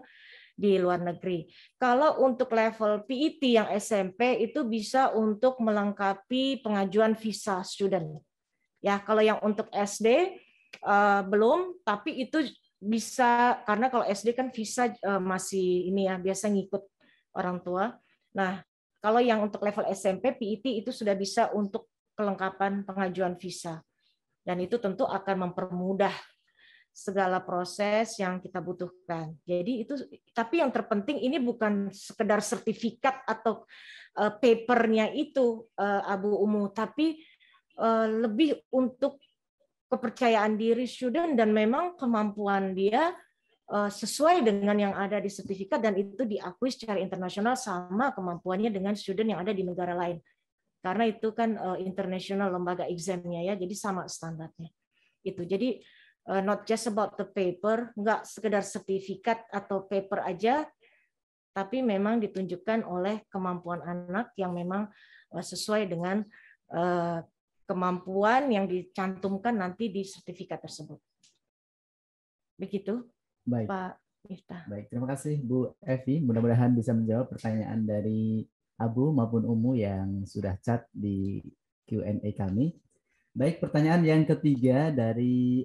di luar negeri. Kalau untuk level PET yang SMP itu bisa untuk melengkapi pengajuan visa student. Ya, kalau yang untuk SD uh, belum, tapi itu bisa karena kalau SD kan visa uh, masih ini ya biasa ngikut orang tua. Nah, kalau yang untuk level SMP PIT e itu sudah bisa untuk kelengkapan pengajuan visa. Dan itu tentu akan mempermudah segala proses yang kita butuhkan. Jadi itu tapi yang terpenting ini bukan sekedar sertifikat atau uh, papernya itu uh, Abu Umu, tapi lebih untuk kepercayaan diri student dan memang kemampuan dia eh, sesuai dengan yang ada di sertifikat dan itu diakui secara internasional sama kemampuannya dengan student yang ada di negara lain. Karena itu kan eh, internasional lembaga examnya ya, jadi sama standarnya. Itu. Jadi eh, not just about the paper, nggak sekedar sertifikat atau paper aja, tapi memang ditunjukkan oleh kemampuan anak yang memang sesuai dengan kemampuan yang dicantumkan nanti di sertifikat tersebut. Begitu, Baik. Pak Miftah. Baik, terima kasih Bu Evi. Mudah-mudahan bisa menjawab pertanyaan dari Abu maupun Umu yang sudah chat di Q&A kami. Baik, pertanyaan yang ketiga dari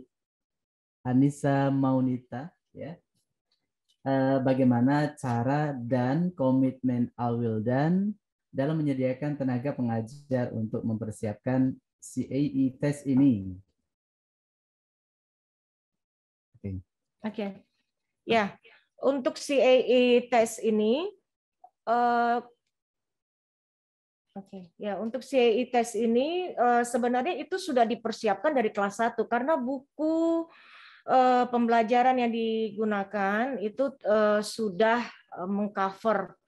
Anissa Maunita, ya. Eh, bagaimana cara dan komitmen Alwildan dalam menyediakan tenaga pengajar untuk mempersiapkan CAE test ini. Oke. Okay. Oke. Okay. Ya, untuk CAE test ini uh, Oke, okay. ya untuk CAE test ini eh, sebenarnya itu sudah dipersiapkan dari kelas 1 karena buku eh, pembelajaran yang digunakan itu uh, sudah mengcover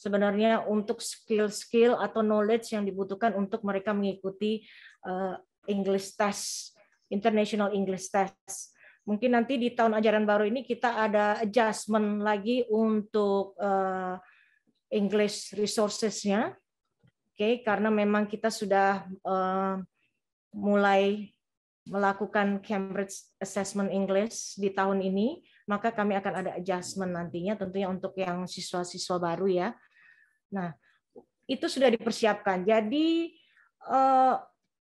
sebenarnya untuk skill-skill atau knowledge yang dibutuhkan untuk mereka mengikuti eh, English Test, International English Test. Mungkin nanti di tahun ajaran baru ini kita ada adjustment lagi untuk eh, English resources-nya. Oke, okay, karena memang kita sudah eh, mulai melakukan Cambridge Assessment English di tahun ini, maka kami akan ada adjustment nantinya tentunya untuk yang siswa-siswa baru ya. Nah, itu sudah dipersiapkan. Jadi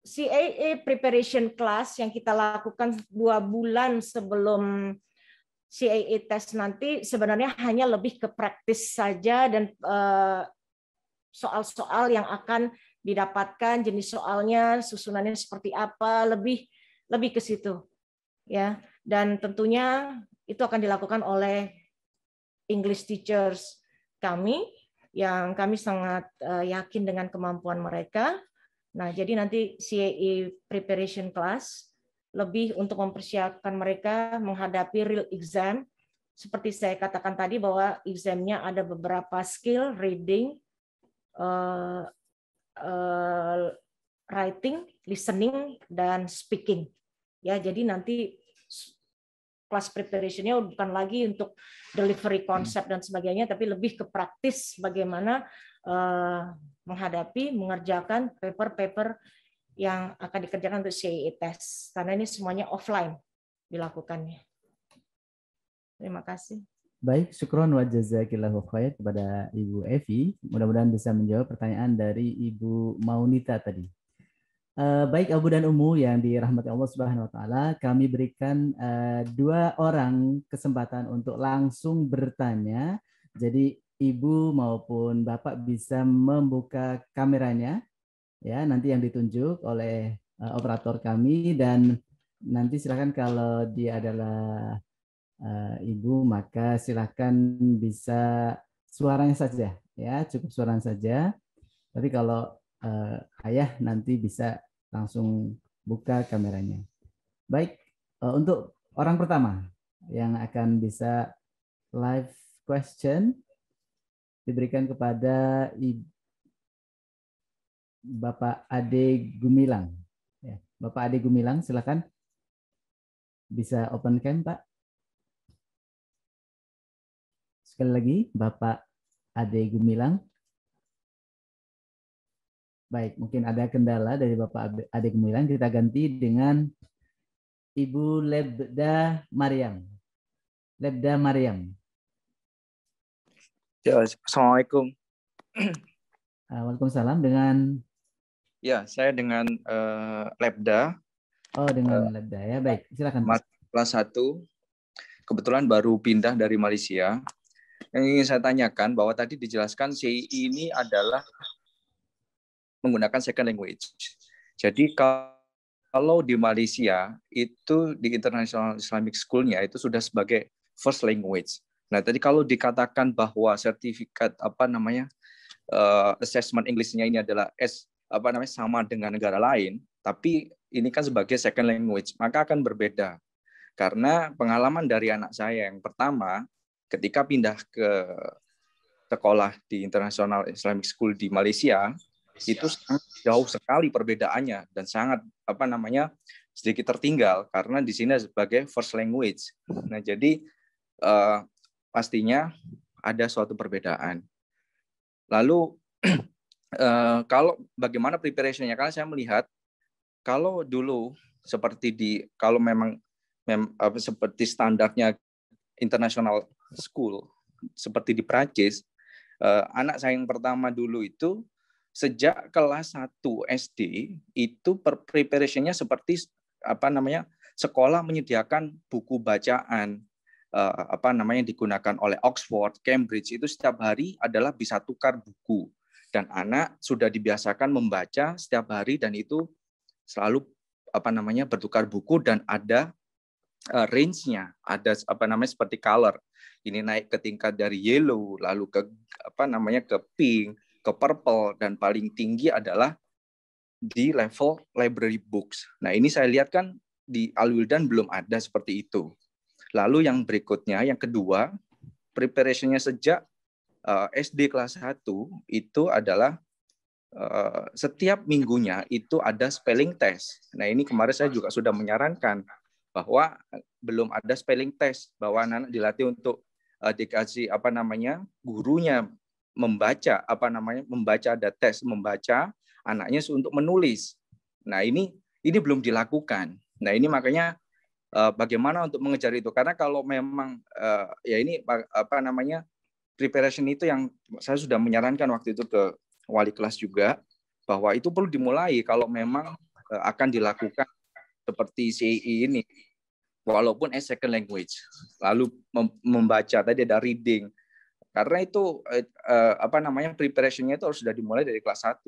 CAA eh, preparation class yang kita lakukan dua bulan sebelum CAA test nanti sebenarnya hanya lebih ke praktis saja dan eh, soal-soal yang akan didapatkan jenis soalnya susunannya seperti apa lebih lebih ke situ ya dan tentunya itu akan dilakukan oleh English teachers kami yang kami sangat eh, yakin dengan kemampuan mereka. Nah, jadi nanti CAE preparation class lebih untuk mempersiapkan mereka menghadapi real exam. Seperti saya katakan tadi bahwa examnya ada beberapa skill reading, eh, eh, writing, listening, dan speaking. Ya, jadi nanti kelas preparationnya bukan lagi untuk delivery konsep dan sebagainya, tapi lebih ke praktis bagaimana eh, menghadapi, mengerjakan paper-paper yang akan dikerjakan untuk CIE test. Karena ini semuanya offline dilakukannya. Terima kasih. Baik, syukron wa jazakillahu khair kepada Ibu Evi. Mudah-mudahan bisa menjawab pertanyaan dari Ibu Maunita tadi. Uh, baik Abu dan Umu yang dirahmati Allah Subhanahu wa taala, kami berikan uh, dua orang kesempatan untuk langsung bertanya. Jadi Ibu maupun Bapak bisa membuka kameranya ya, nanti yang ditunjuk oleh uh, operator kami dan nanti silakan kalau dia adalah uh, Ibu maka silakan bisa suaranya saja ya, cukup suara saja. Tapi kalau uh, ayah nanti bisa langsung buka kameranya. Baik, uh, untuk orang pertama yang akan bisa live question diberikan kepada I Bapak Ade Gumilang. Ya, Bapak Ade Gumilang, silakan bisa open cam, Pak. Sekali lagi, Bapak Ade Gumilang. Baik, mungkin ada kendala dari Bapak Ade Gemilang. Kita ganti dengan Ibu Lebda Mariam. Lebda Mariam. Ya, Assalamualaikum. Ah, Waalaikumsalam dengan Ya, saya dengan uh, Lebda. Oh, dengan uh, Lebda ya. Baik, silakan. Kelas 1. Kebetulan baru pindah dari Malaysia. Yang ingin saya tanyakan bahwa tadi dijelaskan CI ini adalah menggunakan second language. Jadi kalau di Malaysia itu di International Islamic School-nya itu sudah sebagai first language. Nah, tadi kalau dikatakan bahwa sertifikat apa namanya uh, assessment nya ini adalah S apa namanya sama dengan negara lain, tapi ini kan sebagai second language, maka akan berbeda. Karena pengalaman dari anak saya yang pertama ketika pindah ke sekolah di International Islamic School di Malaysia, itu sangat jauh sekali perbedaannya dan sangat apa namanya sedikit tertinggal karena di sini sebagai first language. Nah jadi uh, pastinya ada suatu perbedaan. Lalu uh, kalau bagaimana preparationnya? Karena saya melihat kalau dulu seperti di kalau memang mem, apa, seperti standarnya international school seperti di Prancis, uh, eh, anak saya yang pertama dulu itu sejak kelas 1 SD itu preparationnya seperti apa namanya sekolah menyediakan buku bacaan eh, apa namanya yang digunakan oleh Oxford, Cambridge itu setiap hari adalah bisa tukar buku dan anak sudah dibiasakan membaca setiap hari dan itu selalu apa namanya bertukar buku dan ada eh, range-nya, ada apa namanya seperti color. Ini naik ke tingkat dari yellow lalu ke apa namanya ke pink ke purple dan paling tinggi adalah di level library books. Nah, ini saya lihat kan di Alwildan belum ada seperti itu. Lalu yang berikutnya, yang kedua, preparationnya sejak eh, SD kelas 1 itu adalah eh, setiap minggunya itu ada spelling test. Nah, ini kemarin saya juga sudah menyarankan bahwa belum ada spelling test bahwa anak-anak dilatih untuk eh, dikasih apa namanya gurunya membaca apa namanya membaca ada tes membaca anaknya untuk menulis. Nah ini ini belum dilakukan. Nah ini makanya eh, bagaimana untuk mengejar itu karena kalau memang eh, ya ini apa namanya preparation itu yang saya sudah menyarankan waktu itu ke wali kelas juga bahwa itu perlu dimulai kalau memang eh, akan dilakukan seperti CI ini walaupun as second language lalu membaca tadi ada reading karena itu eh, eh, apa namanya preparationnya itu harus sudah dimulai dari kelas 1.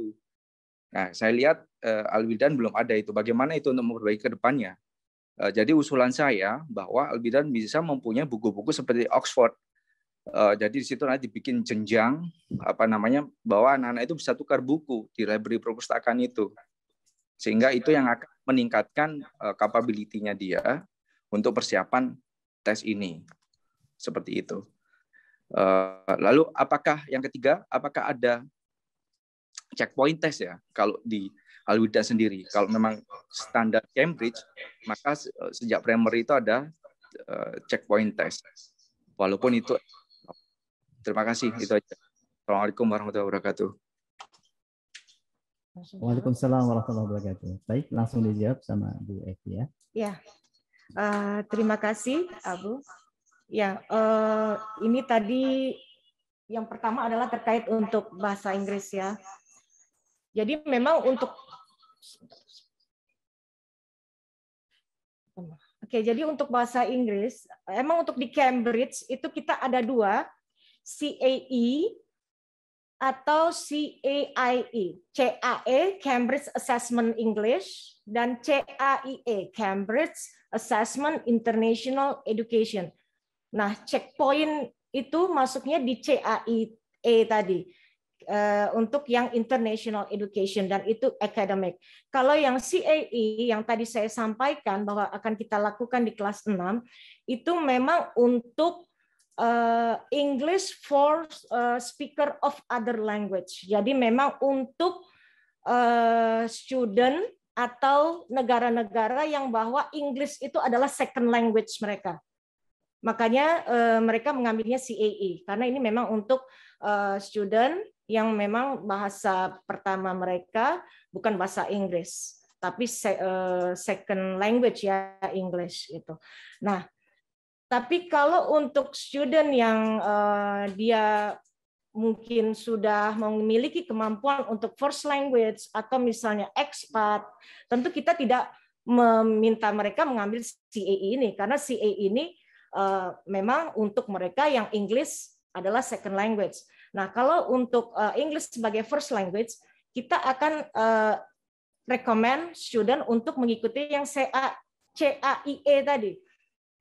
Nah, saya lihat eh, Alwidan belum ada itu. Bagaimana itu untuk memperbaiki ke depannya? Eh, jadi usulan saya bahwa Alwidan bisa mempunyai buku-buku seperti Oxford. Eh, jadi di situ nanti dibikin jenjang apa namanya bahwa anak-anak itu bisa tukar buku di library perpustakaan itu. Sehingga itu yang akan meningkatkan eh, kapabilitinya dia untuk persiapan tes ini. Seperti itu. Eh, lalu apakah yang ketiga, apakah ada checkpoint test ya kalau di Alwida sendiri? Kalau memang standar Cambridge, maka sejak primer itu ada eh, checkpoint test. Walaupun itu terima kasih itu aja. Assalamualaikum warahmatullahi wabarakatuh. Waalaikumsalam warahmatullahi wabarakatuh. Baik, langsung dijawab sama Bu Evi ya. Ya, uh, terima kasih Abu. Ya, uh, ini tadi yang pertama adalah terkait untuk bahasa Inggris ya. Jadi memang untuk Oke, jadi untuk bahasa Inggris, emang untuk di Cambridge itu kita ada dua, CAE atau CAIE, CAE Cambridge Assessment English dan CAIE Cambridge Assessment International Education Nah, checkpoint itu masuknya di CAIE tadi eh, untuk yang international education dan itu academic. Kalau yang CAE yang tadi saya sampaikan bahwa akan kita lakukan di kelas 6 itu memang untuk eh, English for eh, speaker of other language. Jadi memang untuk student atau negara-negara yang bahwa English itu adalah second language mereka. Makanya eh, mereka mengambilnya CAE karena ini memang untuk eh, student yang memang bahasa pertama mereka bukan bahasa Inggris, tapi se eh, second language ya English itu. Nah, tapi kalau untuk student yang eh, dia mungkin sudah memiliki kemampuan untuk first language atau misalnya expat, tentu kita tidak meminta mereka mengambil CAE ini karena CAE ini Eh, memang untuk mereka yang Inggris adalah second language. Nah, kalau untuk eh, Inggris sebagai first language, kita akan uh, recommend student untuk mengikuti yang CA, CAIE tadi,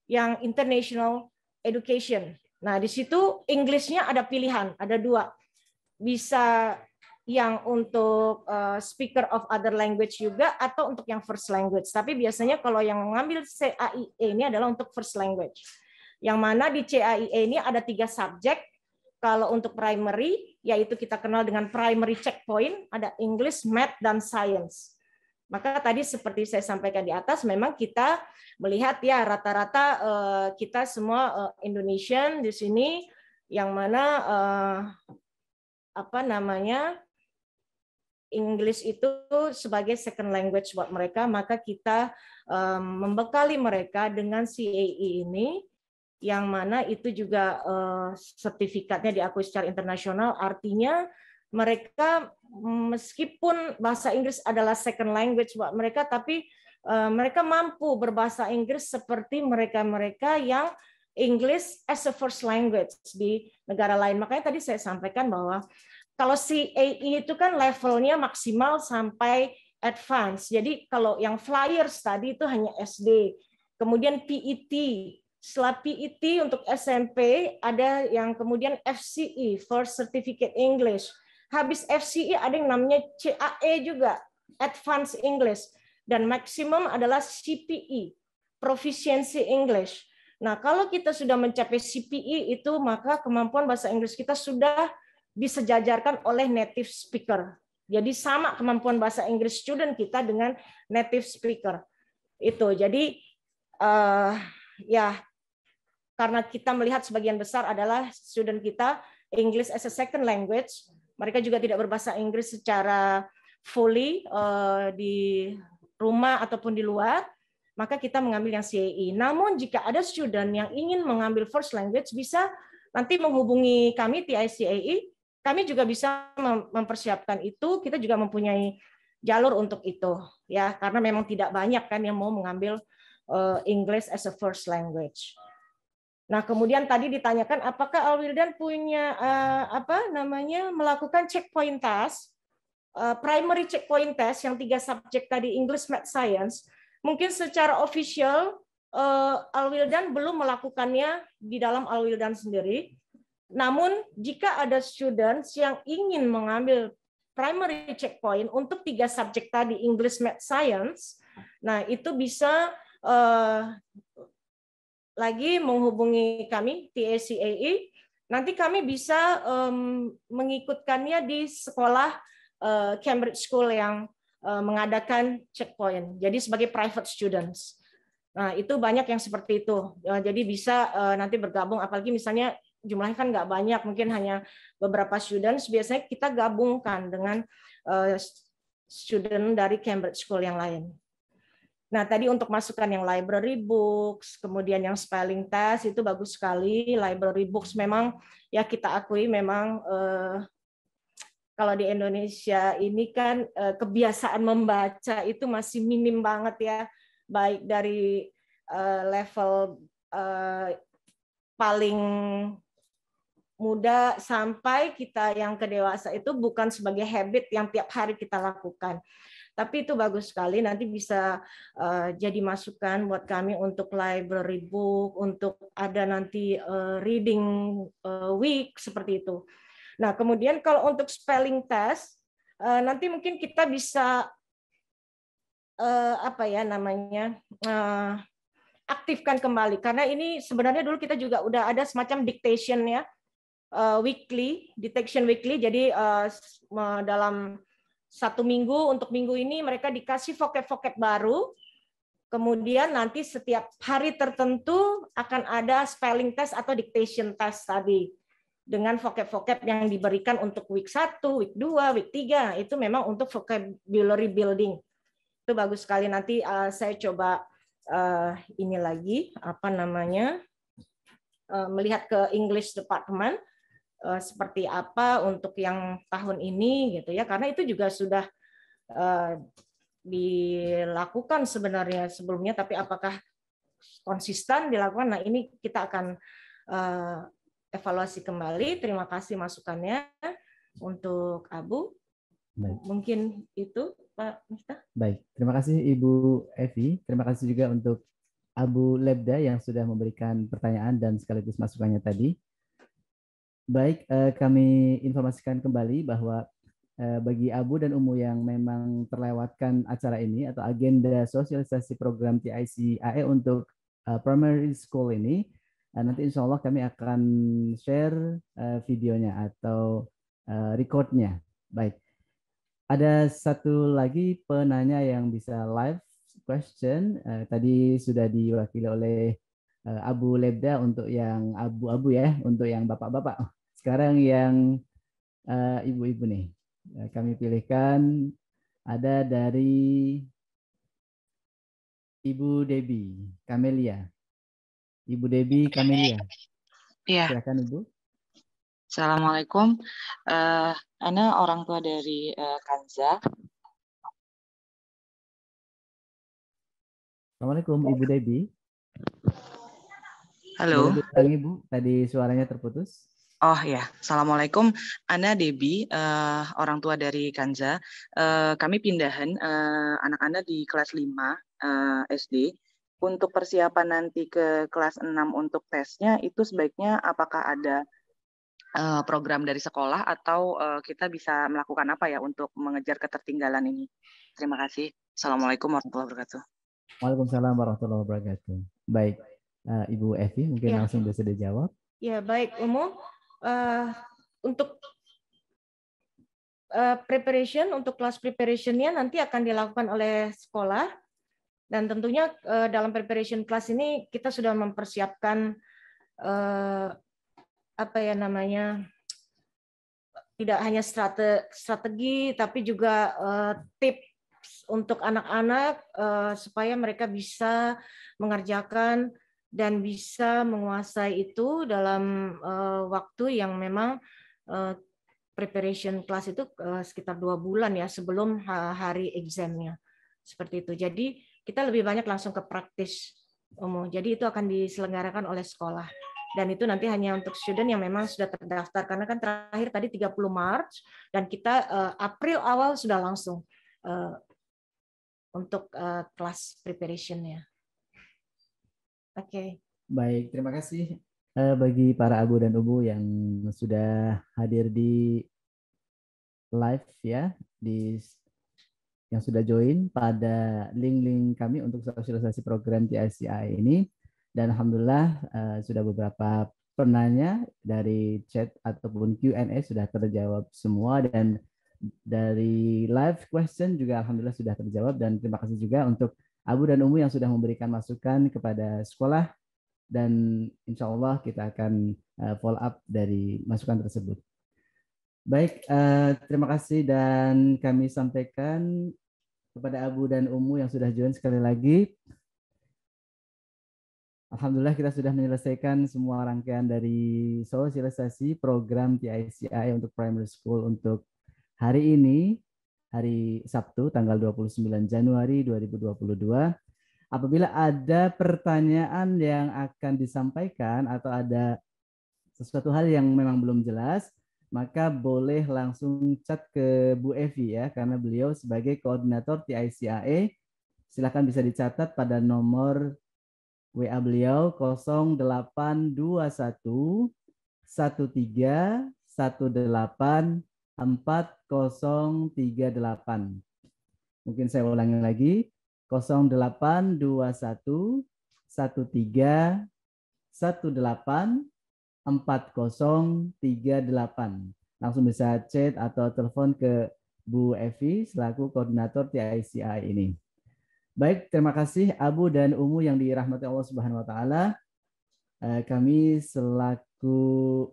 yang International Education. Nah, di situ Inggrisnya ada pilihan, ada dua. Bisa yang untuk uh, speaker of other language juga atau untuk yang first language. Tapi biasanya kalau yang mengambil CAIE ini adalah untuk first language. Yang mana di CAIE ini ada tiga subjek. Kalau untuk primary, yaitu kita kenal dengan primary checkpoint, ada English, Math, dan Science. Maka tadi seperti saya sampaikan di atas, memang kita melihat ya rata-rata eh, kita semua eh, Indonesian di sini, yang mana apa namanya Inggris itu sebagai second language buat mereka, maka kita um, membekali mereka dengan CAE ini, yang mana itu juga uh, sertifikatnya diakui secara internasional. Artinya mereka meskipun bahasa Inggris adalah second language buat mereka, tapi uh, mereka mampu berbahasa Inggris seperti mereka-mereka yang English as a first language di negara lain. Makanya tadi saya sampaikan bahwa kalau CA ini tuh kan levelnya maksimal sampai advance. Jadi kalau yang flyers tadi itu hanya SD. Kemudian PET. Setelah PET untuk SMP ada yang kemudian FCE First Certificate English. Habis FCE ada yang namanya CAE juga, Advanced English dan maksimum adalah CPE, Proficiency English. Nah, kalau kita sudah mencapai CPE itu maka kemampuan bahasa Inggris kita sudah disejajarkan oleh native speaker. Jadi sama kemampuan bahasa Inggris student kita dengan native speaker. Itu. Jadi uh, ya karena kita melihat sebagian besar adalah student kita English as a second language, mereka juga tidak berbahasa Inggris secara fully uh, di rumah ataupun di luar, maka kita mengambil yang CEI. Namun jika ada student yang ingin mengambil first language bisa nanti menghubungi kami TICAE kami juga bisa mempersiapkan itu. Kita juga mempunyai jalur untuk itu, ya, karena memang tidak banyak kan yang mau mengambil eh, English as a first language. Nah, kemudian tadi ditanyakan apakah Alwildan punya eh, apa namanya melakukan checkpoint test, eh, primary checkpoint test yang tiga subjek tadi English, Math, Science. Mungkin secara official uh, Alwildan belum melakukannya di dalam Alwildan sendiri, namun jika ada students yang ingin mengambil primary checkpoint untuk tiga subjek tadi English, Math, Science, nah itu bisa uh, lagi menghubungi kami TACAE. Nanti kami bisa um, mengikutkannya di sekolah uh, Cambridge School yang uh, mengadakan checkpoint. Jadi sebagai private students. Nah, itu banyak yang seperti itu. Jadi bisa nanti bergabung apalagi misalnya jumlahnya kan nggak banyak, mungkin hanya beberapa students. Biasanya kita gabungkan dengan eh, student dari Cambridge School yang lain. Nah, tadi untuk masukan yang library books, kemudian yang spelling test itu bagus sekali. Library books memang ya kita akui memang eh, kalau di Indonesia ini kan eh, kebiasaan membaca itu masih minim banget ya, baik dari eh, level eh, paling muda sampai kita yang kedewasa itu bukan sebagai habit yang tiap hari kita lakukan. Tapi itu bagus sekali nanti bisa uh, jadi masukan buat kami untuk library book, untuk ada nanti uh, reading uh, week seperti itu. Nah, kemudian kalau untuk spelling test uh, nanti mungkin kita bisa uh, apa ya namanya? Uh, aktifkan kembali karena ini sebenarnya dulu kita juga udah ada semacam dictation ya uh, weekly, detection weekly. Jadi uh, dalam satu minggu untuk minggu ini mereka dikasih voket voket baru. Kemudian nanti setiap hari tertentu akan ada spelling test atau dictation test tadi dengan vocab-vocab yang diberikan untuk week 1, week 2, week 3 nah, itu memang untuk vocabulary building. Itu bagus sekali nanti uh, saya coba uh, ini lagi apa namanya? Uh, melihat ke English department Eh, seperti apa untuk yang tahun ini gitu ya karena itu juga sudah eh, dilakukan sebenarnya sebelumnya tapi apakah konsisten dilakukan nah ini kita akan eh, evaluasi kembali terima kasih masukannya untuk Abu Baik. mungkin itu Pak Miftah Baik terima kasih Ibu Evi terima kasih juga untuk Abu Lebda yang sudah memberikan pertanyaan dan sekaligus masukannya tadi. Baik, eh, kami informasikan kembali bahwa eh, bagi Abu dan Umu yang memang terlewatkan acara ini atau agenda sosialisasi program TIC AE untuk eh, primary school ini, eh, nanti insya Allah kami akan share eh, videonya atau eh, recordnya. Baik, ada satu lagi penanya yang bisa live question. Eh, tadi sudah diwakili oleh eh, Abu Lebda untuk yang abu-abu ya, untuk yang bapak-bapak. Sekarang yang eh, ibu-ibu uh, nih eh, kami pilihkan ada dari Ibu Debi Kamelia. Ibu Debi Kamelia. Iya. Silakan Ibu. Assalamualaikum. Uh, Ana orang tua dari uh, Kanza. Assalamualaikum iya. Ibu Debi. Halo. Ibu, tadi suaranya terputus. Oh ya, assalamualaikum. Ana Debi, uh, orang tua dari Kanza. Uh, kami pindahan uh, anak Anda di kelas 5 uh, SD. Untuk persiapan nanti ke kelas 6 untuk tesnya, itu sebaiknya apakah ada uh, program dari sekolah atau uh, kita bisa melakukan apa ya untuk mengejar ketertinggalan ini? Terima kasih. Assalamualaikum warahmatullahi wabarakatuh. Waalaikumsalam warahmatullahi wabarakatuh. Baik, uh, Ibu Evi mungkin ya. langsung bisa dijawab. Ya, baik, Umum. Eh, untuk uh, preparation untuk kelas preparationnya nanti akan dilakukan oleh sekolah dan tentunya uh, dalam preparation kelas ini kita sudah mempersiapkan uh, apa ya namanya tidak hanya strategi, tapi juga uh, tips untuk anak-anak supaya mereka bisa mengerjakan dan bisa menguasai itu dalam uh, waktu yang memang uh, preparation class itu uh, sekitar dua bulan ya sebelum hari examnya seperti itu. Jadi kita lebih banyak langsung ke praktis umum. Jadi itu akan diselenggarakan oleh sekolah dan itu nanti hanya untuk student yang memang sudah terdaftar karena kan terakhir tadi 30 Maret dan kita uh, April awal sudah langsung uh, untuk uh, kelas preparationnya. Oke. Okay. Baik, terima kasih uh, bagi para abu dan ubu yang sudah hadir di live ya di yang sudah join pada link-link kami untuk sosialisasi program TICI ini dan alhamdulillah uh, sudah beberapa penanya dari chat ataupun Q&A sudah terjawab semua dan dari live question juga alhamdulillah sudah terjawab dan terima kasih juga untuk Abu dan Umu yang sudah memberikan masukan kepada sekolah dan insya Allah kita akan eh, follow up dari masukan tersebut. Baik, eh, terima kasih dan kami sampaikan kepada Abu dan Umu yang sudah join sekali lagi. Alhamdulillah kita sudah menyelesaikan semua rangkaian dari sosialisasi program TICI untuk primary school untuk hari ini hari Sabtu tanggal 29 Januari 2022. Apabila ada pertanyaan yang akan disampaikan atau ada sesuatu hal yang memang belum jelas, maka boleh langsung chat ke Bu Evi ya, karena beliau sebagai koordinator TICAE. Silahkan bisa dicatat pada nomor WA beliau 0821 13 18 4038. Mungkin saya ulangi lagi. 0821 13 18 4038. Langsung bisa chat atau telepon ke Bu Evi selaku koordinator TICI ini. Baik, terima kasih Abu dan Umu yang dirahmati Allah Subhanahu wa taala. Eh, kami selaku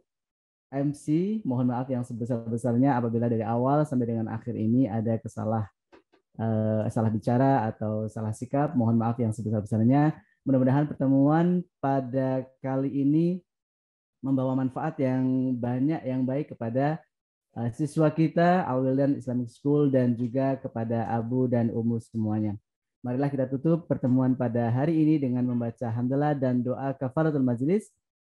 MC, mohon maaf yang sebesar-besarnya apabila dari awal sampai dengan akhir ini ada kesalah uh, salah bicara atau salah sikap, mohon maaf yang sebesar-besarnya. Mudah-mudahan pertemuan pada kali ini membawa manfaat yang banyak yang baik kepada uh, siswa kita Awilian Islamic School dan juga kepada Abu dan Umu semuanya. Marilah kita tutup pertemuan pada hari ini dengan membaca hamdalah dan doa kafaratul majlis.